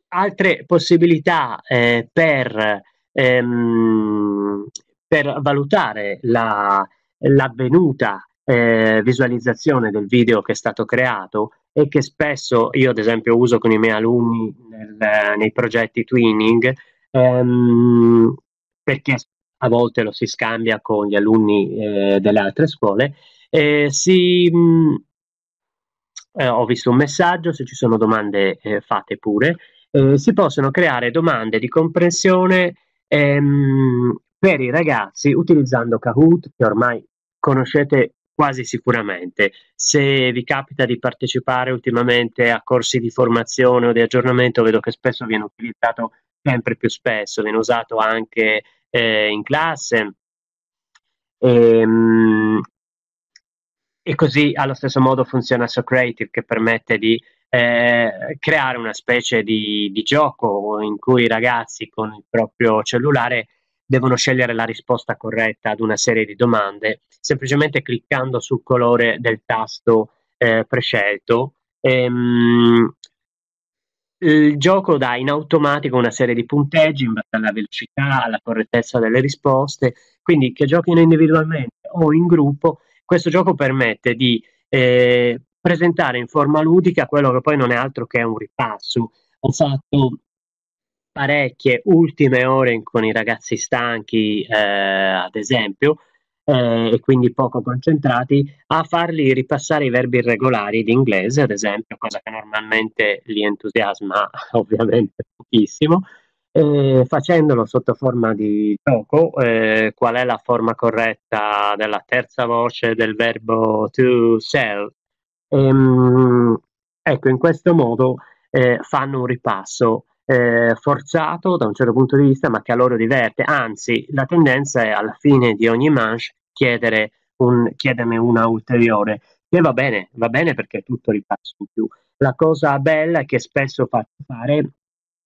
altre possibilità eh, per, ehm, per, valutare la, l'avvenuta eh, visualizzazione del video che è stato creato e che spesso io ad esempio uso con i miei alunni nel, nei progetti twinning ehm, perché a volte lo si scambia con gli alunni eh, delle altre scuole eh, si, mh, mm, eh, ho visto un messaggio se ci sono domande eh, fate pure eh, si possono creare domande di comprensione ehm, per i ragazzi utilizzando Kahoot che ormai conoscete quasi sicuramente. Se vi capita di partecipare ultimamente a corsi di formazione o di aggiornamento, vedo che spesso viene utilizzato sempre più spesso, viene usato anche eh, in classe. E, ehm, e, così allo stesso modo funziona Socrative che permette di eh, creare una specie di, di, gioco in cui i ragazzi con il proprio cellulare devono scegliere la risposta corretta ad una serie di domande semplicemente cliccando sul colore del tasto eh, prescelto. Ehm, il gioco dà in automatico una serie di punteggi in base alla velocità, alla correttezza delle risposte, quindi che giochino individualmente o in gruppo, questo gioco permette di eh, presentare in forma ludica quello che poi non è altro che un ripasso. Ho fatto parecchie ultime ore con i ragazzi stanchi, eh, ad esempio, eh, e quindi poco concentrati, a farli ripassare i verbi irregolari d'inglese, ad esempio, cosa che normalmente li entusiasma ovviamente pochissimo. Eh, facendolo sotto forma di gioco, eh, qual è la forma corretta della terza voce del verbo to sell? Ehm, ecco, in questo modo eh, fanno un ripasso eh, forzato da un certo punto di vista, ma che a loro diverte. Anzi, la tendenza è alla fine di ogni manche chiedere un, chiederne una ulteriore. che va bene, va bene perché tutto ripassa in più. La cosa bella che spesso faccio fare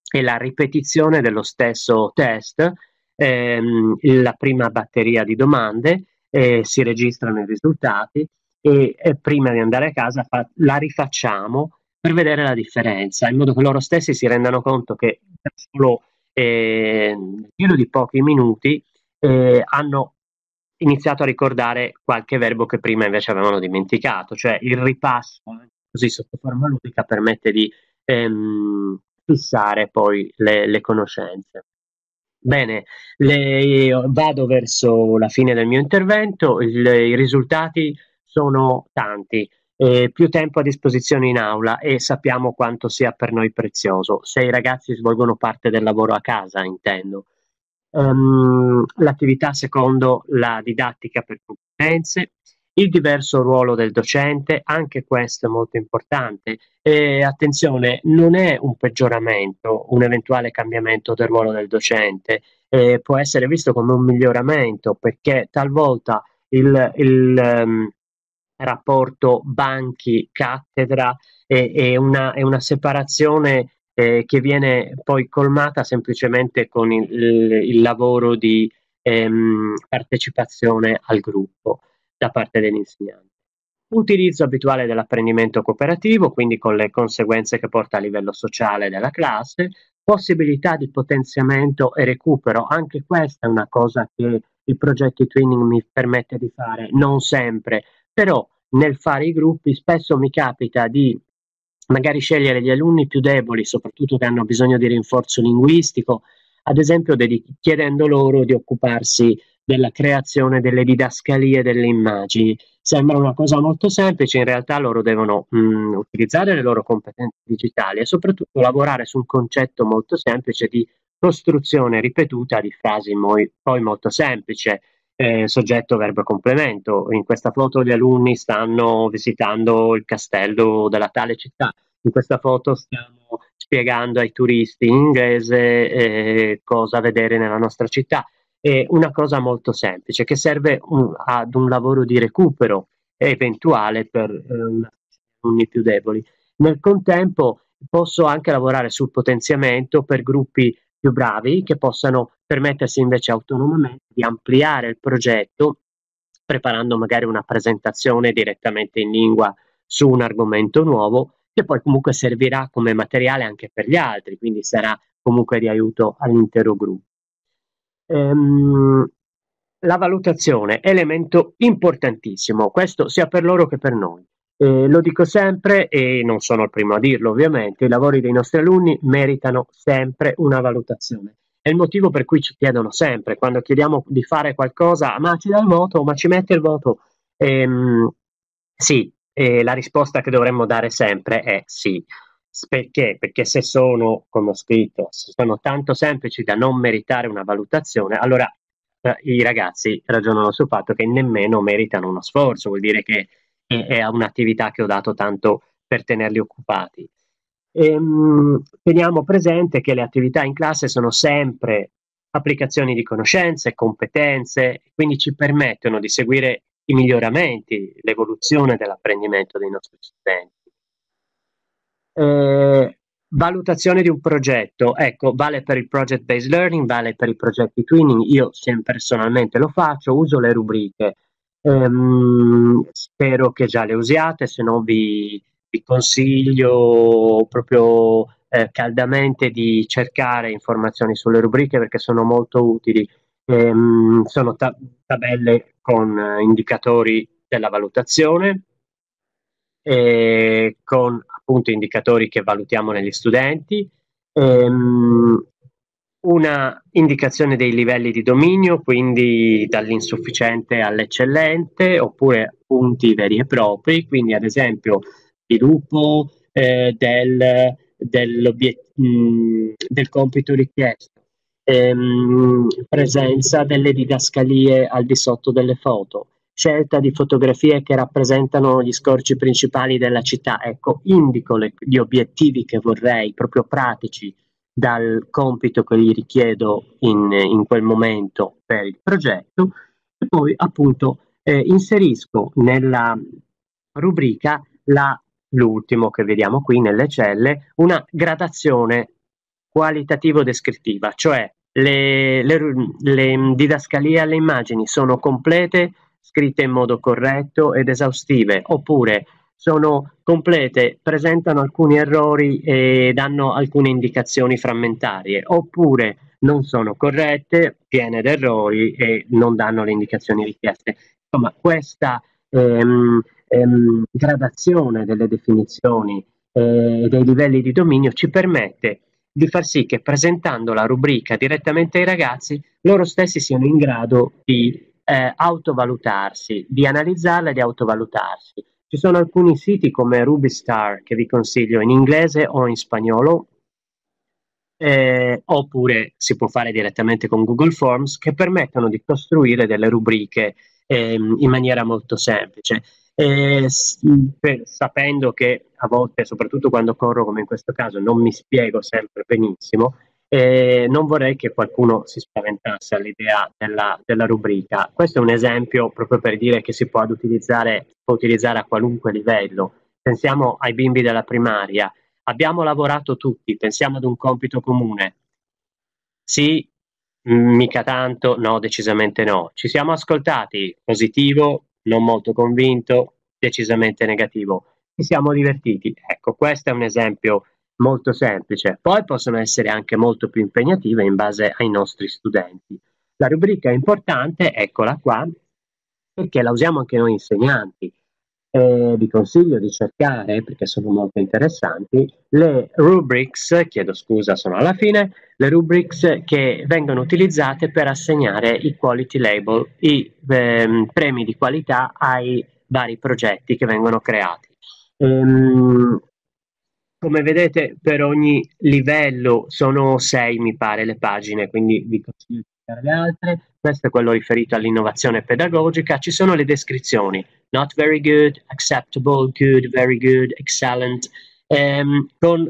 è la ripetizione dello stesso test, ehm, la prima batteria di domande, eh, si registrano i risultati e, e prima di andare a casa fa- la rifacciamo per vedere la differenza, in modo che loro stessi si rendano conto che solo eh, nel di pochi minuti eh, hanno iniziato a ricordare qualche verbo che prima invece avevano dimenticato, cioè il ripasso così sotto forma ludica permette di ehm, fissare poi le, le conoscenze. Bene, le, vado verso la fine del mio intervento, il, i risultati sono tanti eh, più tempo a disposizione in aula e sappiamo quanto sia per noi prezioso. Se i ragazzi svolgono parte del lavoro a casa, intendo. Um, l'attività secondo la didattica per competenze, il diverso ruolo del docente, anche questo è molto importante. E attenzione, non è un peggioramento, un eventuale cambiamento del ruolo del docente, eh, può essere visto come un miglioramento perché talvolta il, il, um, rapporto banchi-cattedra e, e, una, e una separazione eh, che viene poi colmata semplicemente con il, il lavoro di ehm, partecipazione al gruppo da parte dell'insegnante. Utilizzo abituale dell'apprendimento cooperativo, quindi con le conseguenze che porta a livello sociale della classe, possibilità di potenziamento e recupero, anche questa è una cosa che il progetto Twinning mi permette di fare, non sempre, però nel fare i gruppi spesso mi capita di magari scegliere gli alunni più deboli, soprattutto che hanno bisogno di rinforzo linguistico, ad esempio dedichi- chiedendo loro di occuparsi della creazione delle didascalie delle immagini. Sembra una cosa molto semplice, in realtà loro devono mh, mm, utilizzare le loro competenze digitali e soprattutto lavorare su un concetto molto semplice di costruzione ripetuta di frasi mo- poi molto semplice eh, soggetto, verbo e complemento. In questa foto gli alunni stanno visitando il castello della tale città. In questa foto stiamo spiegando ai turisti in inglese eh, cosa vedere nella nostra città. È una cosa molto semplice che serve un, ad un lavoro di recupero eventuale per eh, più deboli. Nel contempo posso anche lavorare sul potenziamento per gruppi più bravi che possano permettersi invece autonomamente di ampliare il progetto preparando magari una presentazione direttamente in lingua su un argomento nuovo che poi comunque servirà come materiale anche per gli altri, quindi sarà comunque di aiuto all'intero gruppo. Ehm, la valutazione, elemento importantissimo, questo sia per loro che per noi. Eh, lo dico sempre e non sono il primo a dirlo ovviamente, i lavori dei nostri alunni meritano sempre una valutazione. È il motivo per cui ci chiedono sempre, quando chiediamo di fare qualcosa, ma ci dà il voto, ma ci mette il voto? Ehm, sì, e la risposta che dovremmo dare sempre è sì. Perché? Perché se sono, come ho scritto, se sono tanto semplici da non meritare una valutazione, allora eh, i ragazzi ragionano sul fatto che nemmeno meritano uno sforzo, vuol dire che è un'attività che ho dato tanto per tenerli occupati. E, ehm, teniamo presente che le attività in classe sono sempre applicazioni di conoscenze, competenze, quindi ci permettono di seguire i miglioramenti, l'evoluzione dell'apprendimento dei nostri studenti. Eh, valutazione di un progetto, ecco, vale per il project based learning, vale per i progetti twinning, io se personalmente lo faccio, uso le rubriche, Ehm, spero che già le usiate, se no vi, vi consiglio proprio eh, caldamente di cercare informazioni sulle rubriche perché sono molto utili. Ehm, sono ta- tabelle con eh, indicatori della valutazione, eh, con appunto indicatori che valutiamo negli studenti, ehm, una indicazione dei livelli di dominio, quindi dall'insufficiente all'eccellente, oppure punti veri e propri, quindi ad esempio sviluppo eh, del, mh, del compito richiesto, ehm, presenza delle didascalie al di sotto delle foto, scelta di fotografie che rappresentano gli scorci principali della città. Ecco, indico le, gli obiettivi che vorrei, proprio pratici, dal compito che gli richiedo in, in quel momento per il progetto e poi appunto eh, inserisco nella rubrica la, l'ultimo che vediamo qui nelle celle, una gradazione qualitativo-descrittiva, cioè le, le, le didascalie alle immagini sono complete, scritte in modo corretto ed esaustive, oppure sono complete, presentano alcuni errori e danno alcune indicazioni frammentarie, oppure non sono corrette, piene d'errori e non danno le indicazioni richieste. Insomma, questa ehm, ehm, gradazione delle definizioni e eh, dei livelli di dominio ci permette di far sì che presentando la rubrica direttamente ai ragazzi, loro stessi siano in grado di eh, autovalutarsi, di analizzarla e di autovalutarsi ci sono alcuni siti come Rubistar che vi consiglio in inglese o in spagnolo, eh, oppure si può fare direttamente con Google Forms, che permettono di costruire delle rubriche eh, in maniera molto semplice. Eh, per, sapendo che a volte, soprattutto quando corro come in questo caso, non mi spiego sempre benissimo, eh, non vorrei che qualcuno si spaventasse all'idea della, della, rubrica. Questo è un esempio proprio per dire che si può utilizzare, può utilizzare a qualunque livello. Pensiamo ai bimbi della primaria. Abbiamo lavorato tutti, pensiamo ad un compito comune. Sì, mica tanto, no, decisamente no. Ci siamo ascoltati, positivo, non molto convinto, decisamente negativo. Ci siamo divertiti. Ecco, questo è un esempio molto semplice. Poi possono essere anche molto più impegnative in base ai nostri studenti. La rubrica importante, eccola qua, perché la usiamo anche noi insegnanti. E vi consiglio di cercare, perché sono molto interessanti, le rubrics, chiedo scusa, sono alla fine, le rubrics che vengono utilizzate per assegnare i quality label, i ehm, premi di qualità ai vari progetti che vengono creati. Ehm, come vedete per ogni livello sono sei mi pare le pagine, quindi vi consiglio di cercare le altre. Questo è quello riferito all'innovazione pedagogica. Ci sono le descrizioni, not very good, acceptable, good, very good, excellent, ehm, con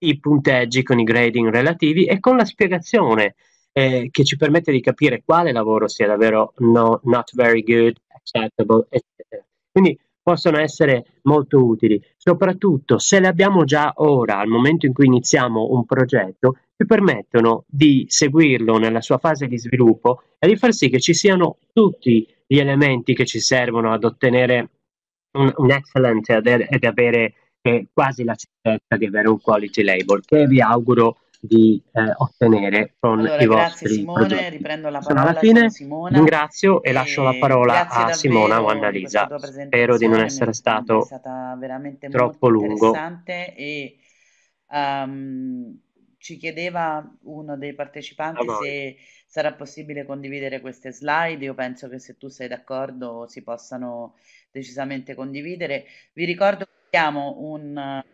i punteggi, con i grading relativi e con la spiegazione eh, che ci permette di capire quale lavoro sia davvero no, not very good, acceptable, eccetera. Quindi possono essere molto utili, soprattutto se le abbiamo già ora, al momento in cui iniziamo un progetto, ci permettono di seguirlo nella sua fase di sviluppo e di far sì che ci siano tutti gli elementi che ci servono ad ottenere un, un excellent ed, ed avere eh, quasi la certezza di avere un quality label, che vi auguro di eh, ottenere con allora, i vostri grazie Simone, riprendo la parola alla fine, Simona. Ringrazio e, e lascio la parola a Simona o Annalisa. Spero di non essere stato troppo lungo. E, um, ci chiedeva uno dei partecipanti se sarà possibile condividere queste slide. Io penso che se tu sei d'accordo si possano decisamente condividere. Vi ricordo che abbiamo un... Eh,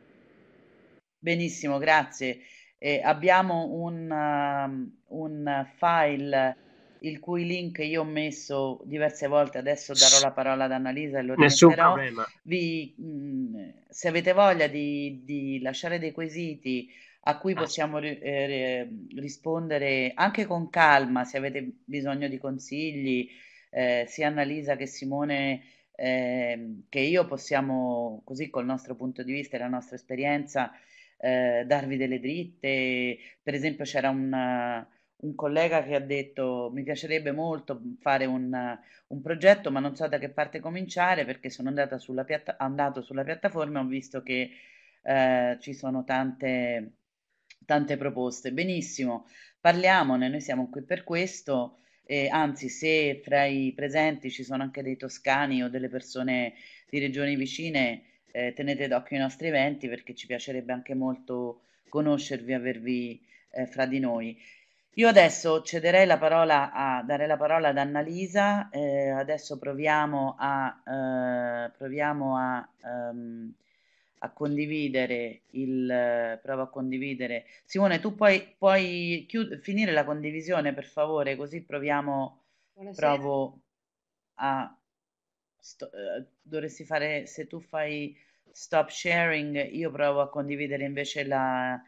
benissimo, grazie. Eh, abbiamo un, uh, un file il cui link io ho messo diverse volte, adesso darò la parola ad Annalisa e lo rimetterò. Vi, mh, mm, se avete voglia di, di, lasciare dei quesiti a cui ah. possiamo eh, rispondere anche con calma, se avete bisogno di consigli, eh, sia Annalisa che Simone eh, che io possiamo, così col nostro punto di vista e la nostra esperienza, eh, darvi delle dritte. Per esempio c'era un, un collega che ha detto mi piacerebbe molto fare un, un, progetto ma non so da che parte cominciare perché sono andata sulla piatta- andato sulla piattaforma e ho visto che eh, ci sono tante, tante proposte. Benissimo, parliamone, noi siamo qui per questo. Eh, anzi, se fra i presenti ci sono anche dei toscani o delle persone di regioni vicine, eh, tenete d'occhio i nostri eventi perché ci piacerebbe anche molto conoscervi, avervi eh, fra di noi. Io adesso cederei la parola a, darei la parola ad Annalisa, eh, adesso proviamo a, eh, proviamo a, um, a condividere il, provo a condividere. Simone, tu puoi, puoi finire la condivisione per favore, così proviamo, Buonasera. provo a sto, eh, dovresti fare, se tu fai stop sharing, io provo a condividere invece la,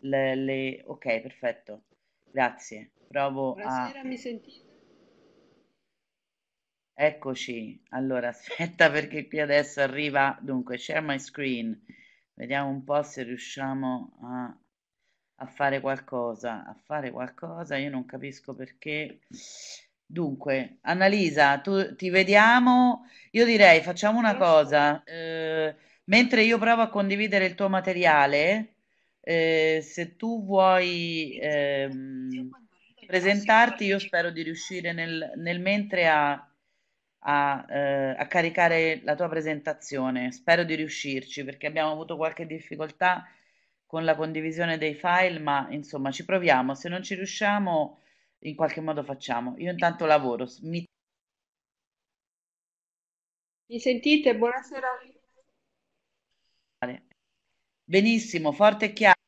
le, le... Ok, perfetto, grazie. Provo Buonasera, a... mi sentite? Eccoci, allora aspetta perché qui adesso arriva, dunque, share my screen, vediamo un po' se riusciamo a, a fare qualcosa, a fare qualcosa, io non capisco perché Dunque, Annalisa, tu, ti vediamo. Io direi facciamo una cosa. eh, mentre io provo a condividere il tuo materiale, eh, se tu vuoi ehm, presentarti, io spero di riuscire nel, nel mentre a, a, eh, a caricare la tua presentazione. Spero di riuscirci perché abbiamo avuto qualche difficoltà con la condivisione dei file, ma insomma ci proviamo. Se non ci riusciamo in qualche modo facciamo. Io intanto lavoro. Mi, Mi sentite? Buonasera. Benissimo, forte e chiaro.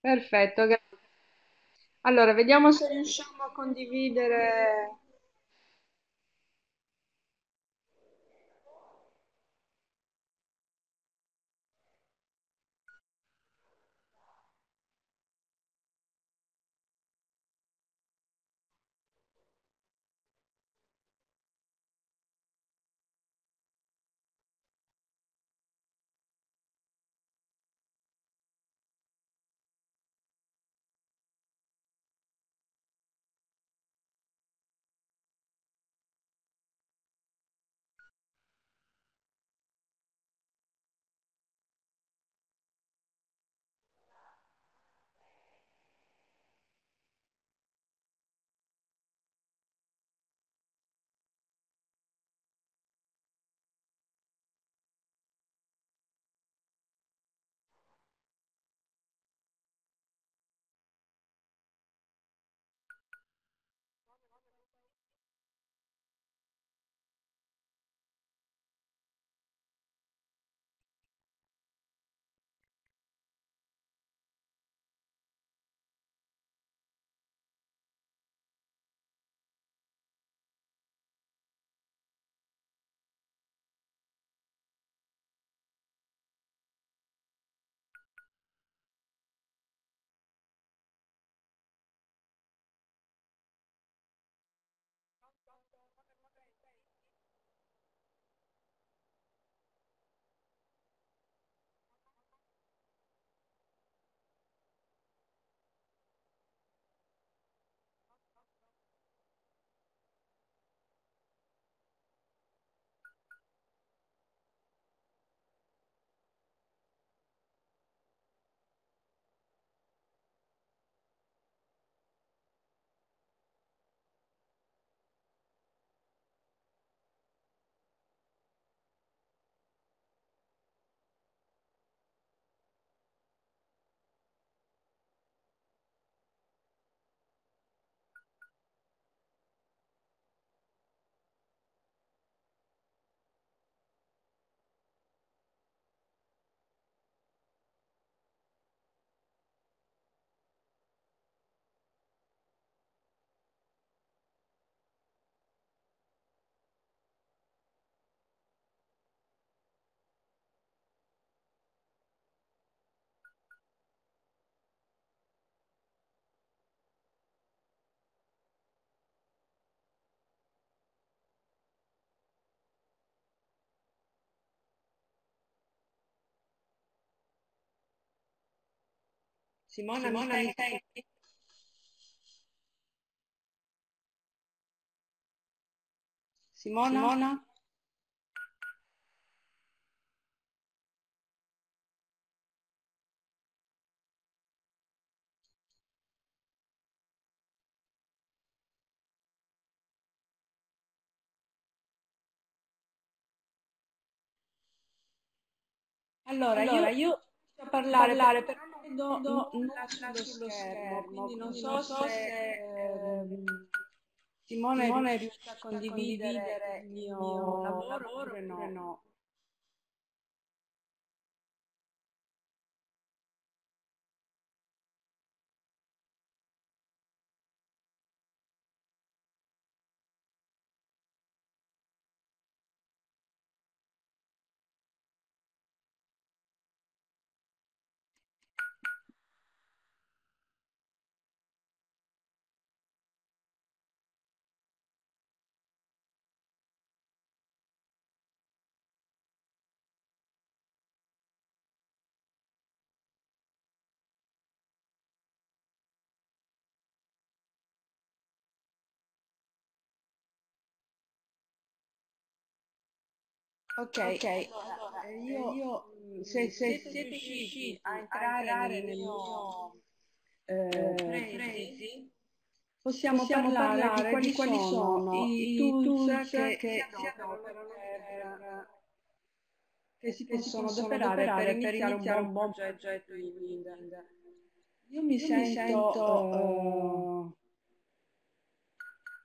Perfetto, grazie. Allora, vediamo se riusciamo a condividere. Simona, Simona mi stai... Simona? Simona? Allora, allora io, io parlare, parlare però vedo nulla sullo, sullo schermo, schermo, quindi non so, so se, se ehm, ehm Simone, Simone riesce a condividere il mio, mio lavoro, lavoro oppure no. Ok, okay. Allora, eh, eh, io, mm, se, se, siete riusciti a entrare, a entrare nel mio eh, presi, eh, possiamo, possiamo parlare, parlare, di quali, quali sono, sono, i, tools che, che si adoperano per, che si possono, possono adoperare, per iniziare, iniziare un buon progetto in Wind. Io mi io sento, mi sento uh,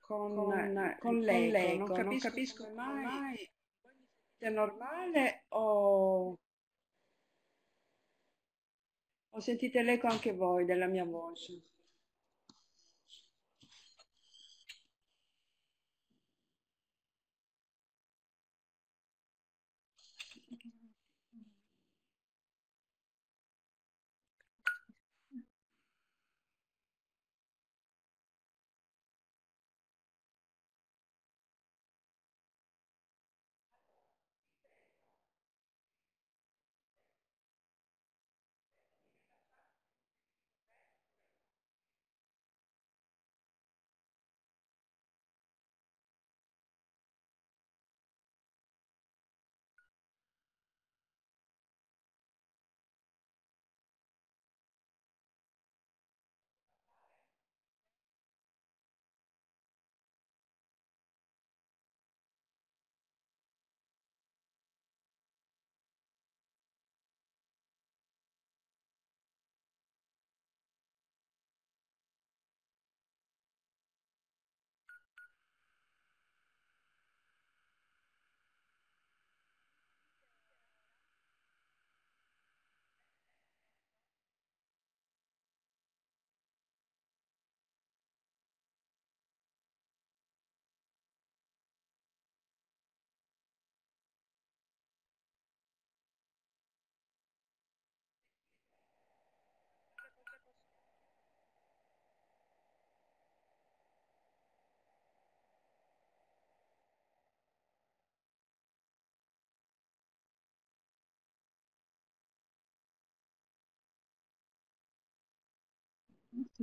con, con, con, con l'eco, non, capisco, non capisco mai normale o, o sentite l'eco anche voi della mia voce?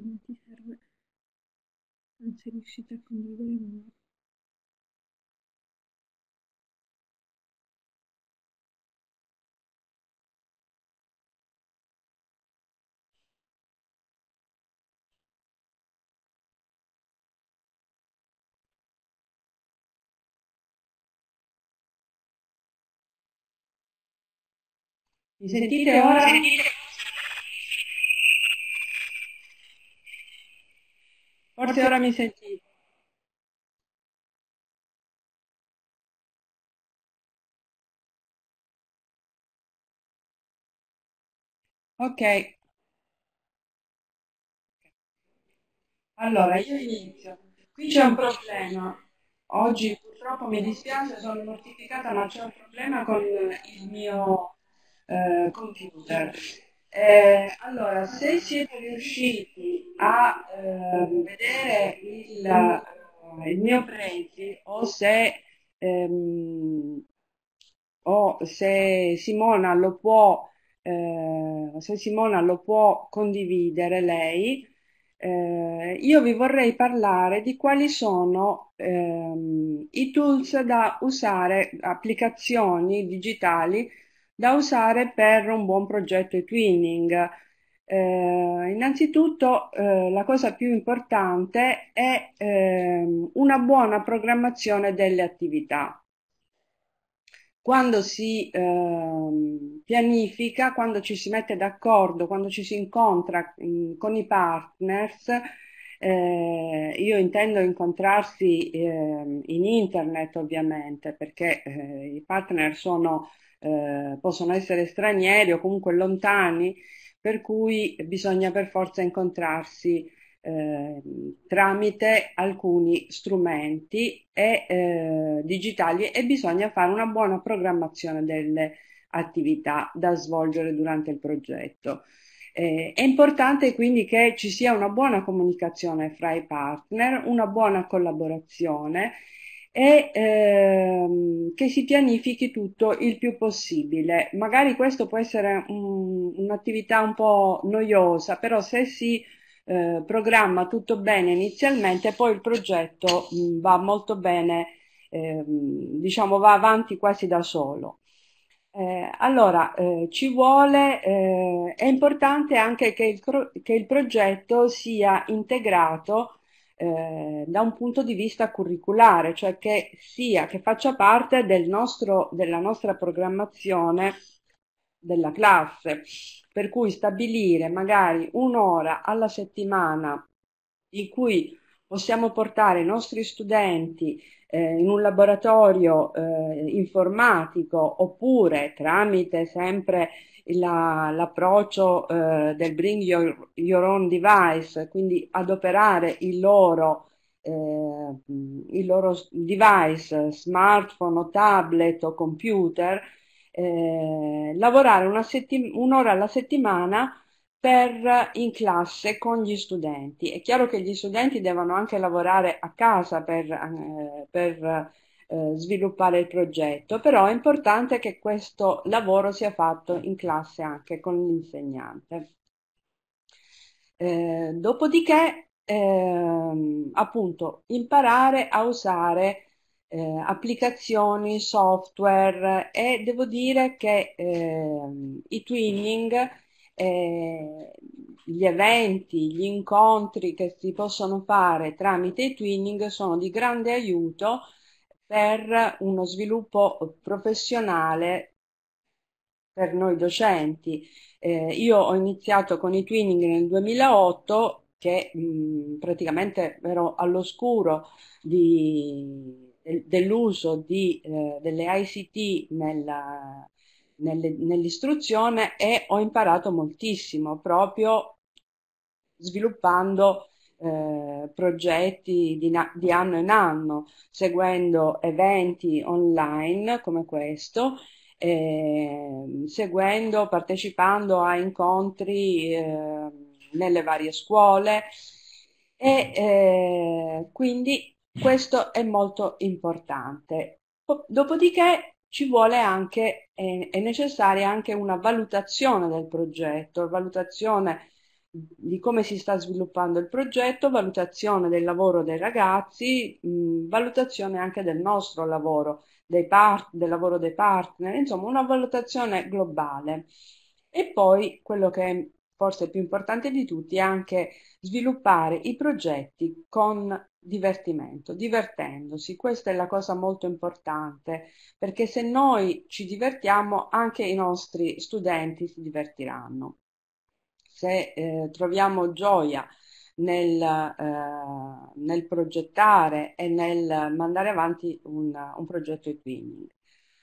se non ti serve non sei riuscita a condividere nulla Mi sentite ora? Forse ora mi sentite. Ok. Allora, io inizio. Qui c'è un problema. Oggi purtroppo mi dispiace, sono mortificata, ma c'è un problema con il mio eh, computer. Eh, allora, se siete riusciti a eh, vedere il, eh, il mio preti o se, ehm, o se Simona lo può eh, se Simona lo può condividere lei, eh, io vi vorrei parlare di quali sono ehm, i tools da usare, applicazioni digitali da usare per un buon progetto di twinning. Eh, innanzitutto eh, la cosa più importante è eh, una buona programmazione delle attività. Quando si ehm, pianifica, quando ci si mette d'accordo, quando ci si incontra mh, mm, con i partners, eh, io intendo incontrarsi eh, in internet ovviamente perché eh, i partner sono eh, possono essere stranieri o comunque lontani, per cui bisogna per forza incontrarsi eh, tramite alcuni strumenti e, eh, digitali e bisogna fare una buona programmazione delle attività da svolgere durante il progetto. Eh, è importante quindi che ci sia una buona comunicazione fra i partner, una buona collaborazione e ehm, che si pianifichi tutto il più possibile. Magari questo può essere un, un'attività un po' noiosa, però se si eh, programma tutto bene inizialmente, poi il progetto mh, mm, va molto bene, ehm, diciamo va avanti quasi da solo. Eh, allora, eh, ci vuole, eh, è importante anche che il, che il progetto sia integrato eh, da un punto di vista curriculare, cioè che sia, che faccia parte del nostro, della nostra programmazione della classe, per cui stabilire magari un'ora alla settimana in cui possiamo portare i nostri studenti eh, in un laboratorio eh, informatico oppure tramite sempre la, l'approccio eh, del bring your, your, own device, quindi adoperare il loro, eh, il loro device, smartphone o tablet o computer, eh, lavorare settim- un'ora alla settimana per in classe con gli studenti. È chiaro che gli studenti devono anche lavorare a casa per, eh, per eh, sviluppare il progetto, però è importante che questo lavoro sia fatto in classe anche con l'insegnante. Eh, dopodiché, ehm, appunto, imparare a usare eh, applicazioni, software e devo dire che eh, i twinning, eh, gli eventi, gli incontri che si possono fare tramite i twinning sono di grande aiuto per uno sviluppo professionale per noi docenti. Eh, io ho iniziato con i twinning nel 2008 che mh, praticamente ero all'oscuro di, del, dell'uso di, eh, delle ICT nella, nelle, nell'istruzione e ho imparato moltissimo proprio sviluppando eh, progetti di, di, anno in anno, seguendo eventi online come questo, eh, seguendo, partecipando a incontri eh, nelle varie scuole e eh, quindi questo è molto importante. Dopodiché ci vuole anche, è necessaria anche una valutazione del progetto, valutazione di come si sta sviluppando il progetto, valutazione del lavoro dei ragazzi, mh, valutazione anche del nostro lavoro, part, del lavoro dei partner, insomma una valutazione globale. E poi quello che è forse più importante di tutti è anche sviluppare i progetti con divertimento, divertendosi. Questa è la cosa molto importante, perché se noi ci divertiamo anche i nostri studenti si divertiranno se eh, troviamo gioia nel, eh, nel, progettare e nel mandare avanti un, un progetto e-twinning.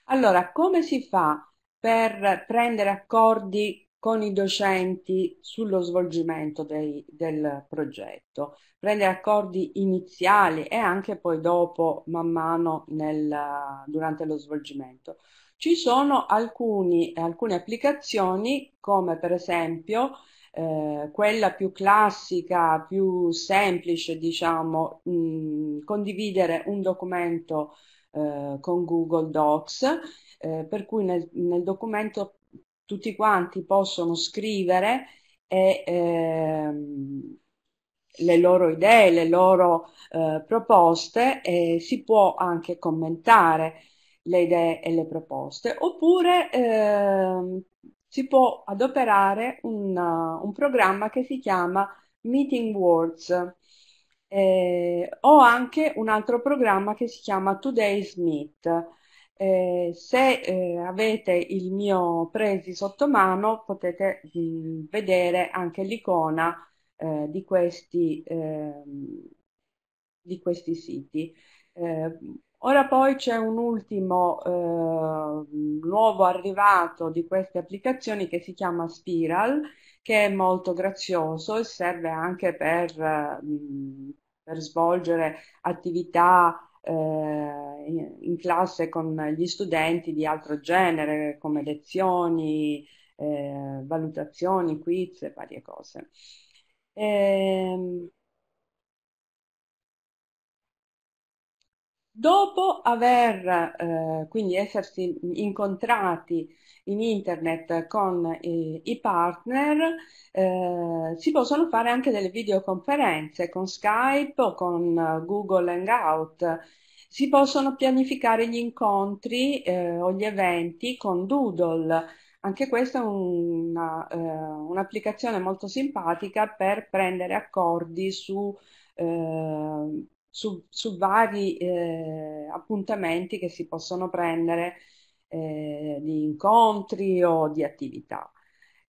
Allora, come si fa per prendere accordi con i docenti sullo svolgimento dei, del progetto? Prendere accordi iniziali e anche poi dopo, man mano, nel, durante lo svolgimento. Ci sono alcuni, alcune applicazioni, come per esempio eh, quella più classica, più semplice, diciamo, mh, mm, condividere un documento eh, con Google Docs, eh, per cui nel, nel, documento tutti quanti possono scrivere e, ehm, le loro idee, le loro eh, proposte e si può anche commentare le idee e le proposte, oppure ehm, si può adoperare un, uh, un programma che si chiama Meeting Words. Eh, ho anche un altro programma che si chiama Today's Meet. Eh, se eh, avete il mio presi sotto mano potete mh, mm, vedere anche l'icona eh, di questi, ehm, di, questi, siti. Eh, Ora poi c'è un ultimo eh, nuovo arrivato di queste applicazioni che si chiama Spiral, che è molto grazioso e serve anche per, mm, per svolgere attività eh, in classe con gli studenti di altro genere, come lezioni, eh, valutazioni, quiz e varie cose. E, ehm, Dopo aver eh, quindi essersi incontrati in internet con i, eh, i partner, eh, si possono fare anche delle videoconferenze con Skype o con eh, Google Hangout. Si possono pianificare gli incontri eh, o gli eventi con Doodle. Anche questa è una, eh, un'applicazione molto simpatica per prendere accordi su su, su vari eh, appuntamenti che si possono prendere eh, di incontri o di attività.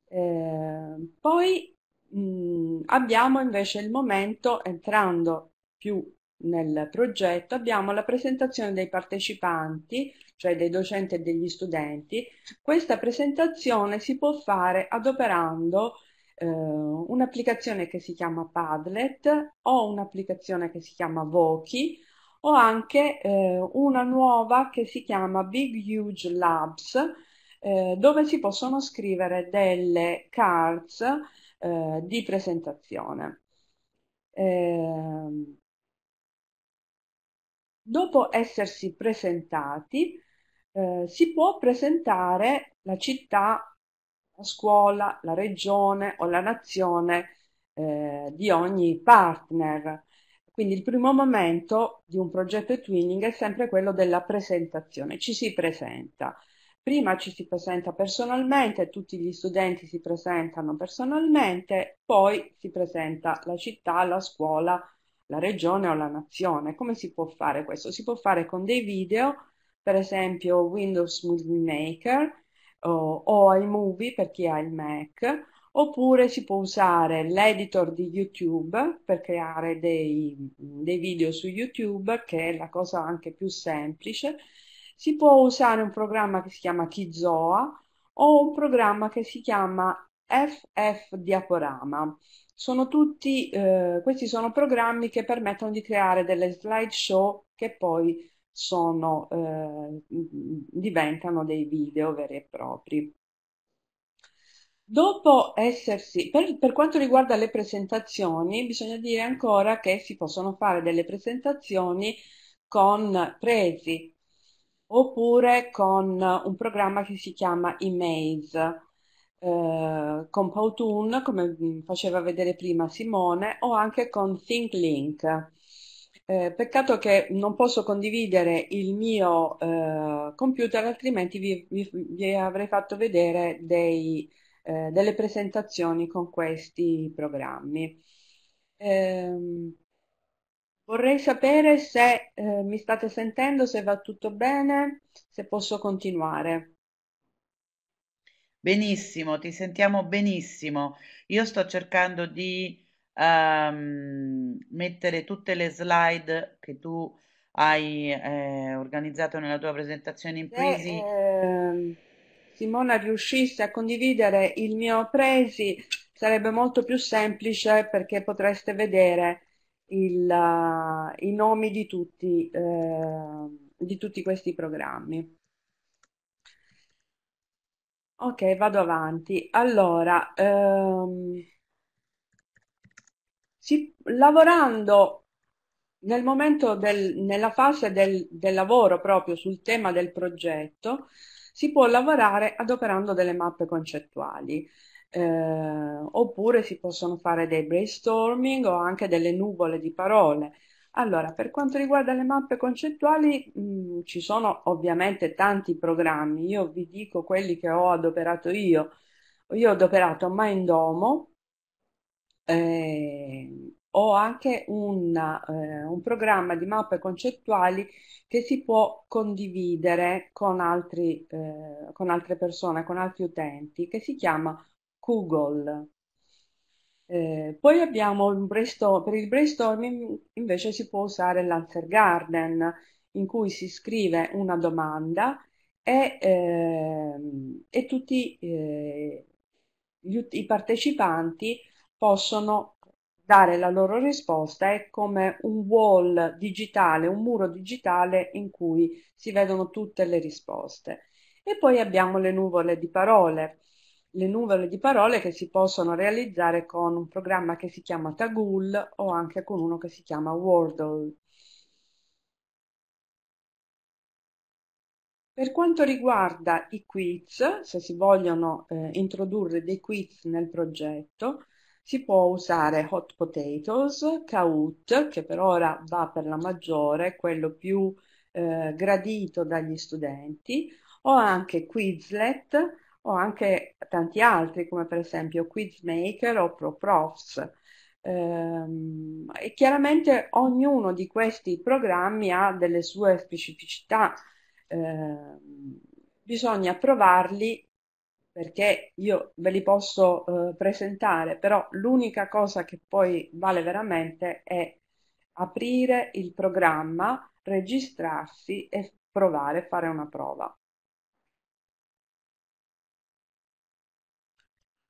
Eh, poi mh, mm, abbiamo invece il momento, entrando più nel progetto, abbiamo la presentazione dei partecipanti, cioè dei docenti e degli studenti. Questa presentazione si può fare adoperando eh, un'applicazione che si chiama Padlet, o un'applicazione che si chiama Voki, o anche eh, una nuova che si chiama Big Huge Labs, eh, dove si possono scrivere delle cards eh, di presentazione. Ehm, dopo essersi presentati, eh, si può presentare la città la scuola, la regione o la nazione eh, di ogni partner. Quindi il primo momento di un progetto e twinning è sempre quello della presentazione, ci si presenta. Prima ci si presenta personalmente, tutti gli studenti si presentano personalmente, poi si presenta la città, la scuola, la regione o la nazione. Come si può fare questo? Si può fare con dei video, per esempio Windows Movie Maker, o, o iMovie per chi ha il Mac, oppure si può usare l'editor di YouTube per creare dei, dei video su YouTube, che è la cosa anche più semplice. Si può usare un programma che si chiama Kizoa o un programma che si chiama FF Diaporama. Sono tutti, eh, questi sono programmi che permettono di creare delle slideshow che poi sono, eh, diventano dei video veri e propri. Dopo essersi, per, per, quanto riguarda le presentazioni, bisogna dire ancora che si possono fare delle presentazioni con Presi oppure con un programma che si chiama Emaze. Eh, con Powtoon, come mm, faceva vedere prima Simone, o anche con ThinkLink. Eh, peccato che non posso condividere il mio eh, computer, altrimenti vi, vi, vi, avrei fatto vedere dei, eh, delle presentazioni con questi programmi. Ehm, vorrei sapere se eh, mi state sentendo, se va tutto bene, se posso continuare. Benissimo, ti sentiamo benissimo. Io sto cercando di ehm, mettere tutte le slide che tu hai eh, organizzato nella tua presentazione in Presi. Eh, Simona riuscisse a condividere il mio Presi sarebbe molto più semplice perché potreste vedere il, uh, i nomi di tutti, uh, di tutti questi programmi. Ok, vado avanti. Allora, um, ci, lavorando nel momento del, nella fase del, del lavoro proprio sul tema del progetto, si può lavorare adoperando delle mappe concettuali. Eh, oppure si possono fare dei brainstorming o anche delle nuvole di parole. Allora, per quanto riguarda le mappe concettuali, mh, mm, ci sono ovviamente tanti programmi. Io vi dico quelli che ho adoperato io. Io ho adoperato Mindomo, eh, ho anche una, eh, un programma di mappe concettuali che si può condividere con, altri, eh, con altre persone, con altri utenti, che si chiama Google. Eh, poi abbiamo il per il brainstorming invece si può usare l'Answer Garden in cui si scrive una domanda e, eh, e tutti eh, gli, i partecipanti possono dare la loro risposta è come un wall digitale, un muro digitale in cui si vedono tutte le risposte. E poi abbiamo le nuvole di parole, le nuvole di parole che si possono realizzare con un programma che si chiama Tagul o anche con uno che si chiama Wordle. Per quanto riguarda i quiz, se si vogliono eh, introdurre dei quiz nel progetto, si può usare hot potatoes, Kahoot, che per ora va per la maggiore, quello più eh, gradito dagli studenti, o anche Quizlet, o anche tanti altri, come per esempio Quizmaker o ProProfs. Ehm, e chiaramente ognuno di questi programmi ha delle sue specificità, eh, bisogna provarli perché io ve li posso eh, presentare, però l'unica cosa che poi vale veramente è aprire il programma, registrarsi e provare, fare una prova.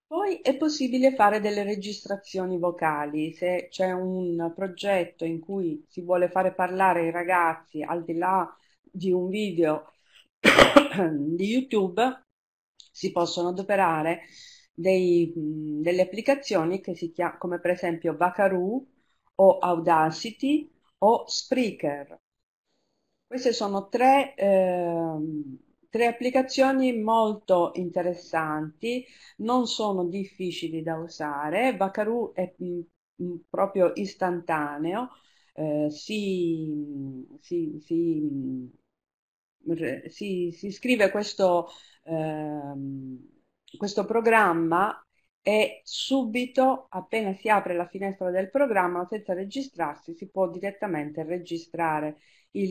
Poi è possibile fare delle registrazioni vocali, se c'è un progetto in cui si vuole fare parlare i ragazzi al di là di un video di YouTube, si possono adoperare dei, delle applicazioni che si chiam- come per esempio Vacaroo o Audacity o Spreaker. Queste sono tre, eh, tre applicazioni molto interessanti, non sono difficili da usare, Vacaroo è mh, mh, proprio istantaneo, eh, si, si, si si, si scrive questo, ehm, questo programma e subito, appena si apre la finestra del programma, senza registrarsi, si può direttamente registrare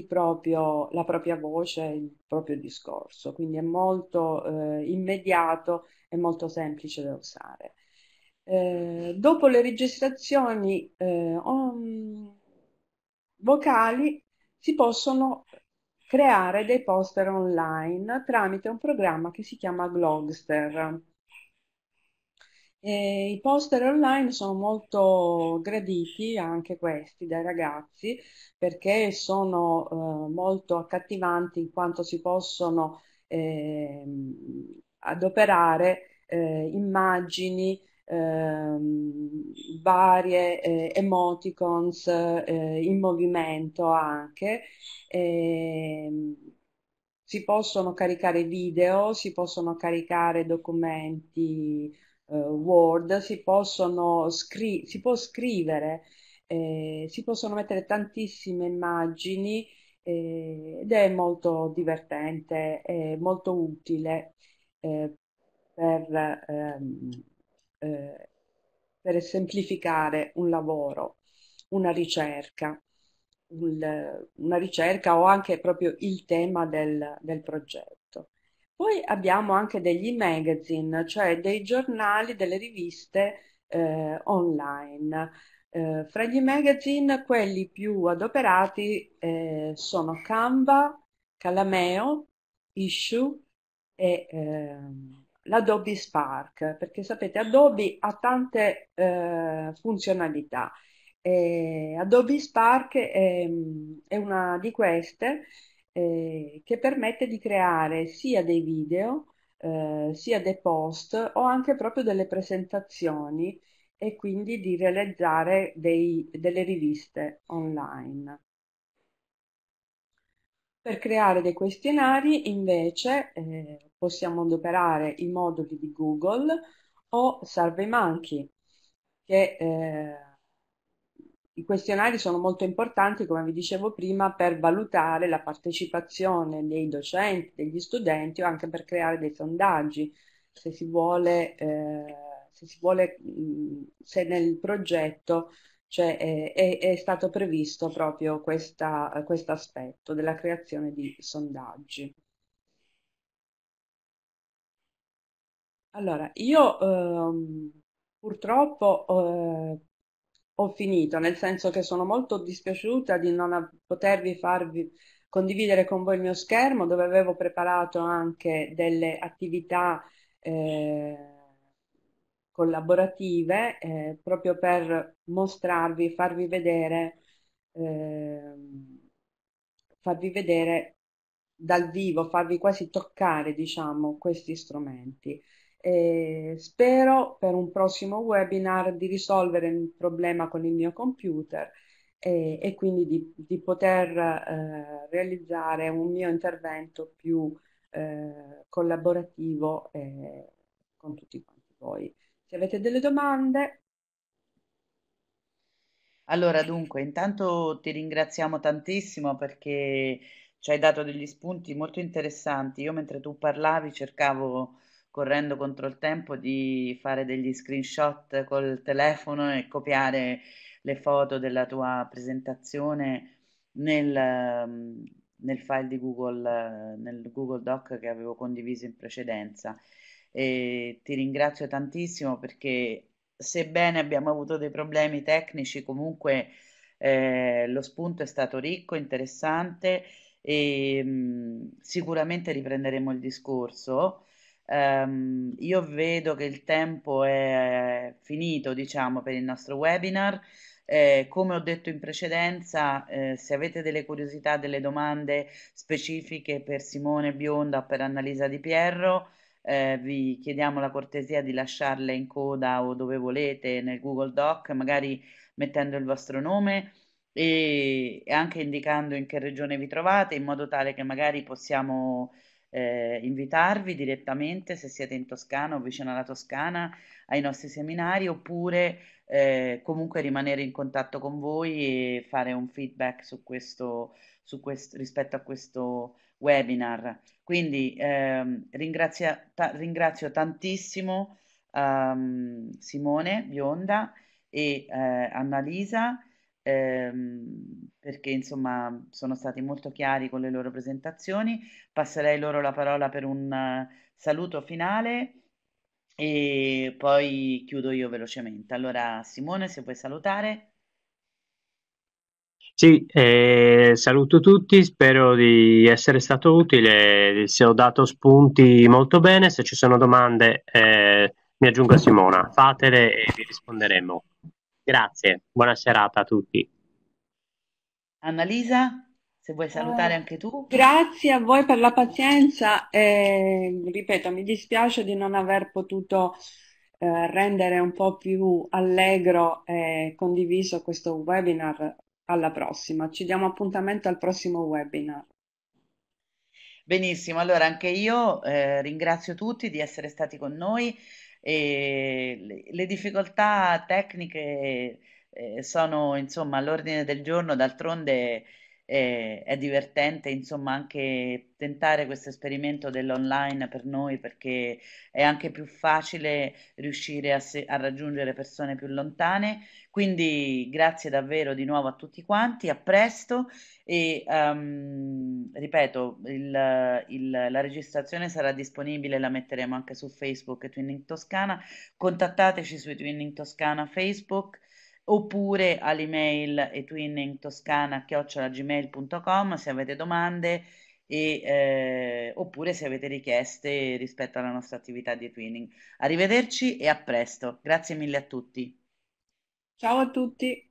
proprio, la propria voce, il proprio discorso. Quindi è molto eh, immediato e molto semplice da usare. Eh, dopo le registrazioni eh, on, vocali si possono creare dei poster online tramite un programma che si chiama Glogster. E I poster online sono molto graditi anche questi dai ragazzi perché sono eh, molto accattivanti in quanto si possono eh, adoperare eh, immagini Ehm, varie eh, emoticons eh, in movimento anche. Ehm, si possono caricare video, si possono caricare documenti eh, Word, si, possono scri- si può scrivere, eh, si possono mettere tantissime immagini eh, ed è molto divertente e molto utile eh, per ehm, eh, per semplificare un lavoro, una ricerca, il, una ricerca o anche proprio il tema del, del progetto. Poi abbiamo anche degli magazine, cioè dei giornali, delle riviste eh, online. Eh, fra gli magazine quelli più adoperati eh, sono Canva, Calameo, Issue e ehm, l'Adobe Spark, perché sapete Adobe ha tante eh, funzionalità. E Adobe Spark è, è, una di queste eh, che permette di creare sia dei video, eh, sia dei post o anche proprio delle presentazioni e quindi di realizzare dei, delle riviste online. Per creare dei questionari invece eh, possiamo adoperare i moduli di Google o SurveyMonkey, che eh, i questionari sono molto importanti, come vi dicevo prima, per valutare la partecipazione dei docenti, degli studenti o anche per creare dei sondaggi, se si vuole, eh, se, si vuole mh, se nel progetto cioè è, è, è stato previsto proprio questo aspetto della creazione di sondaggi. Allora, io ehm, purtroppo eh, ho finito, nel senso che sono molto dispiaciuta di non potervi farvi condividere con voi il mio schermo dove avevo preparato anche delle attività eh, collaborative eh, proprio per mostrarvi, farvi vedere, eh, farvi vedere dal vivo, farvi quasi toccare diciamo, questi strumenti. E spero per un prossimo webinar di risolvere il problema con il mio computer e, e quindi di, di poter eh, realizzare un mio intervento più eh, collaborativo eh, con tutti quanti voi. Se avete delle domande. Allora, dunque, intanto ti ringraziamo tantissimo perché ci hai dato degli spunti molto interessanti. Io mentre tu parlavi cercavo, correndo contro il tempo, di fare degli screenshot col telefono e copiare le foto della tua presentazione nel, nel file di Google, nel Google Doc che avevo condiviso in precedenza e ti ringrazio tantissimo perché sebbene abbiamo avuto dei problemi tecnici, comunque eh, lo spunto è stato ricco, interessante e mh, mm, sicuramente riprenderemo il discorso. Um, io vedo che il tempo è finito, diciamo, per il nostro webinar. Eh, come ho detto in precedenza, eh, se avete delle curiosità, delle domande specifiche per Simone Bionda o per Annalisa Di Pierro, eh, vi chiediamo la cortesia di lasciarle in coda o dove volete nel Google Doc, magari mettendo il vostro nome e anche indicando in che regione vi trovate, in modo tale che magari possiamo eh, invitarvi direttamente, se siete in Toscana o vicino alla Toscana, ai nostri seminari, oppure eh, comunque rimanere in contatto con voi e fare un feedback su questo, su questo rispetto a questo webinar. Quindi ehm, ringrazia, ta ringrazio tantissimo ehm, Simone Bionda e eh, Annalisa ehm, perché insomma sono stati molto chiari con le loro presentazioni. Passerei loro la parola per un uh, saluto finale e poi chiudo io velocemente. Allora Simone se vuoi salutare. Sì, eh, saluto tutti, spero di essere stato utile, se ho dato spunti molto bene, se ci sono domande eh, mi aggiungo a Simona, fatele e vi risponderemo. Grazie, buona serata a tutti. Annalisa, se vuoi salutare eh, anche tu. Grazie a voi per la pazienza e, ripeto, mi dispiace di non aver potuto eh, rendere un po' più allegro e condiviso questo webinar alla prossima. Ci diamo appuntamento al prossimo webinar. Benissimo, allora anche io eh, ringrazio tutti di essere stati con noi. E le difficoltà tecniche eh, sono insomma all'ordine del giorno, d'altronde eh, è divertente insomma anche tentare questo esperimento dell'online per noi perché è anche più facile riuscire a, se- a, raggiungere persone più lontane quindi grazie davvero di nuovo a tutti quanti a presto e um, ripeto il, il, la registrazione sarà disponibile la metteremo anche su Facebook Twinning Toscana contattateci su Twinning Toscana Facebook oppure all'email etwinningtoscana.gmail.com se avete domande e, eh, oppure se avete richieste rispetto alla nostra attività di twinning. Arrivederci e a presto. Grazie mille a tutti. Ciao a tutti.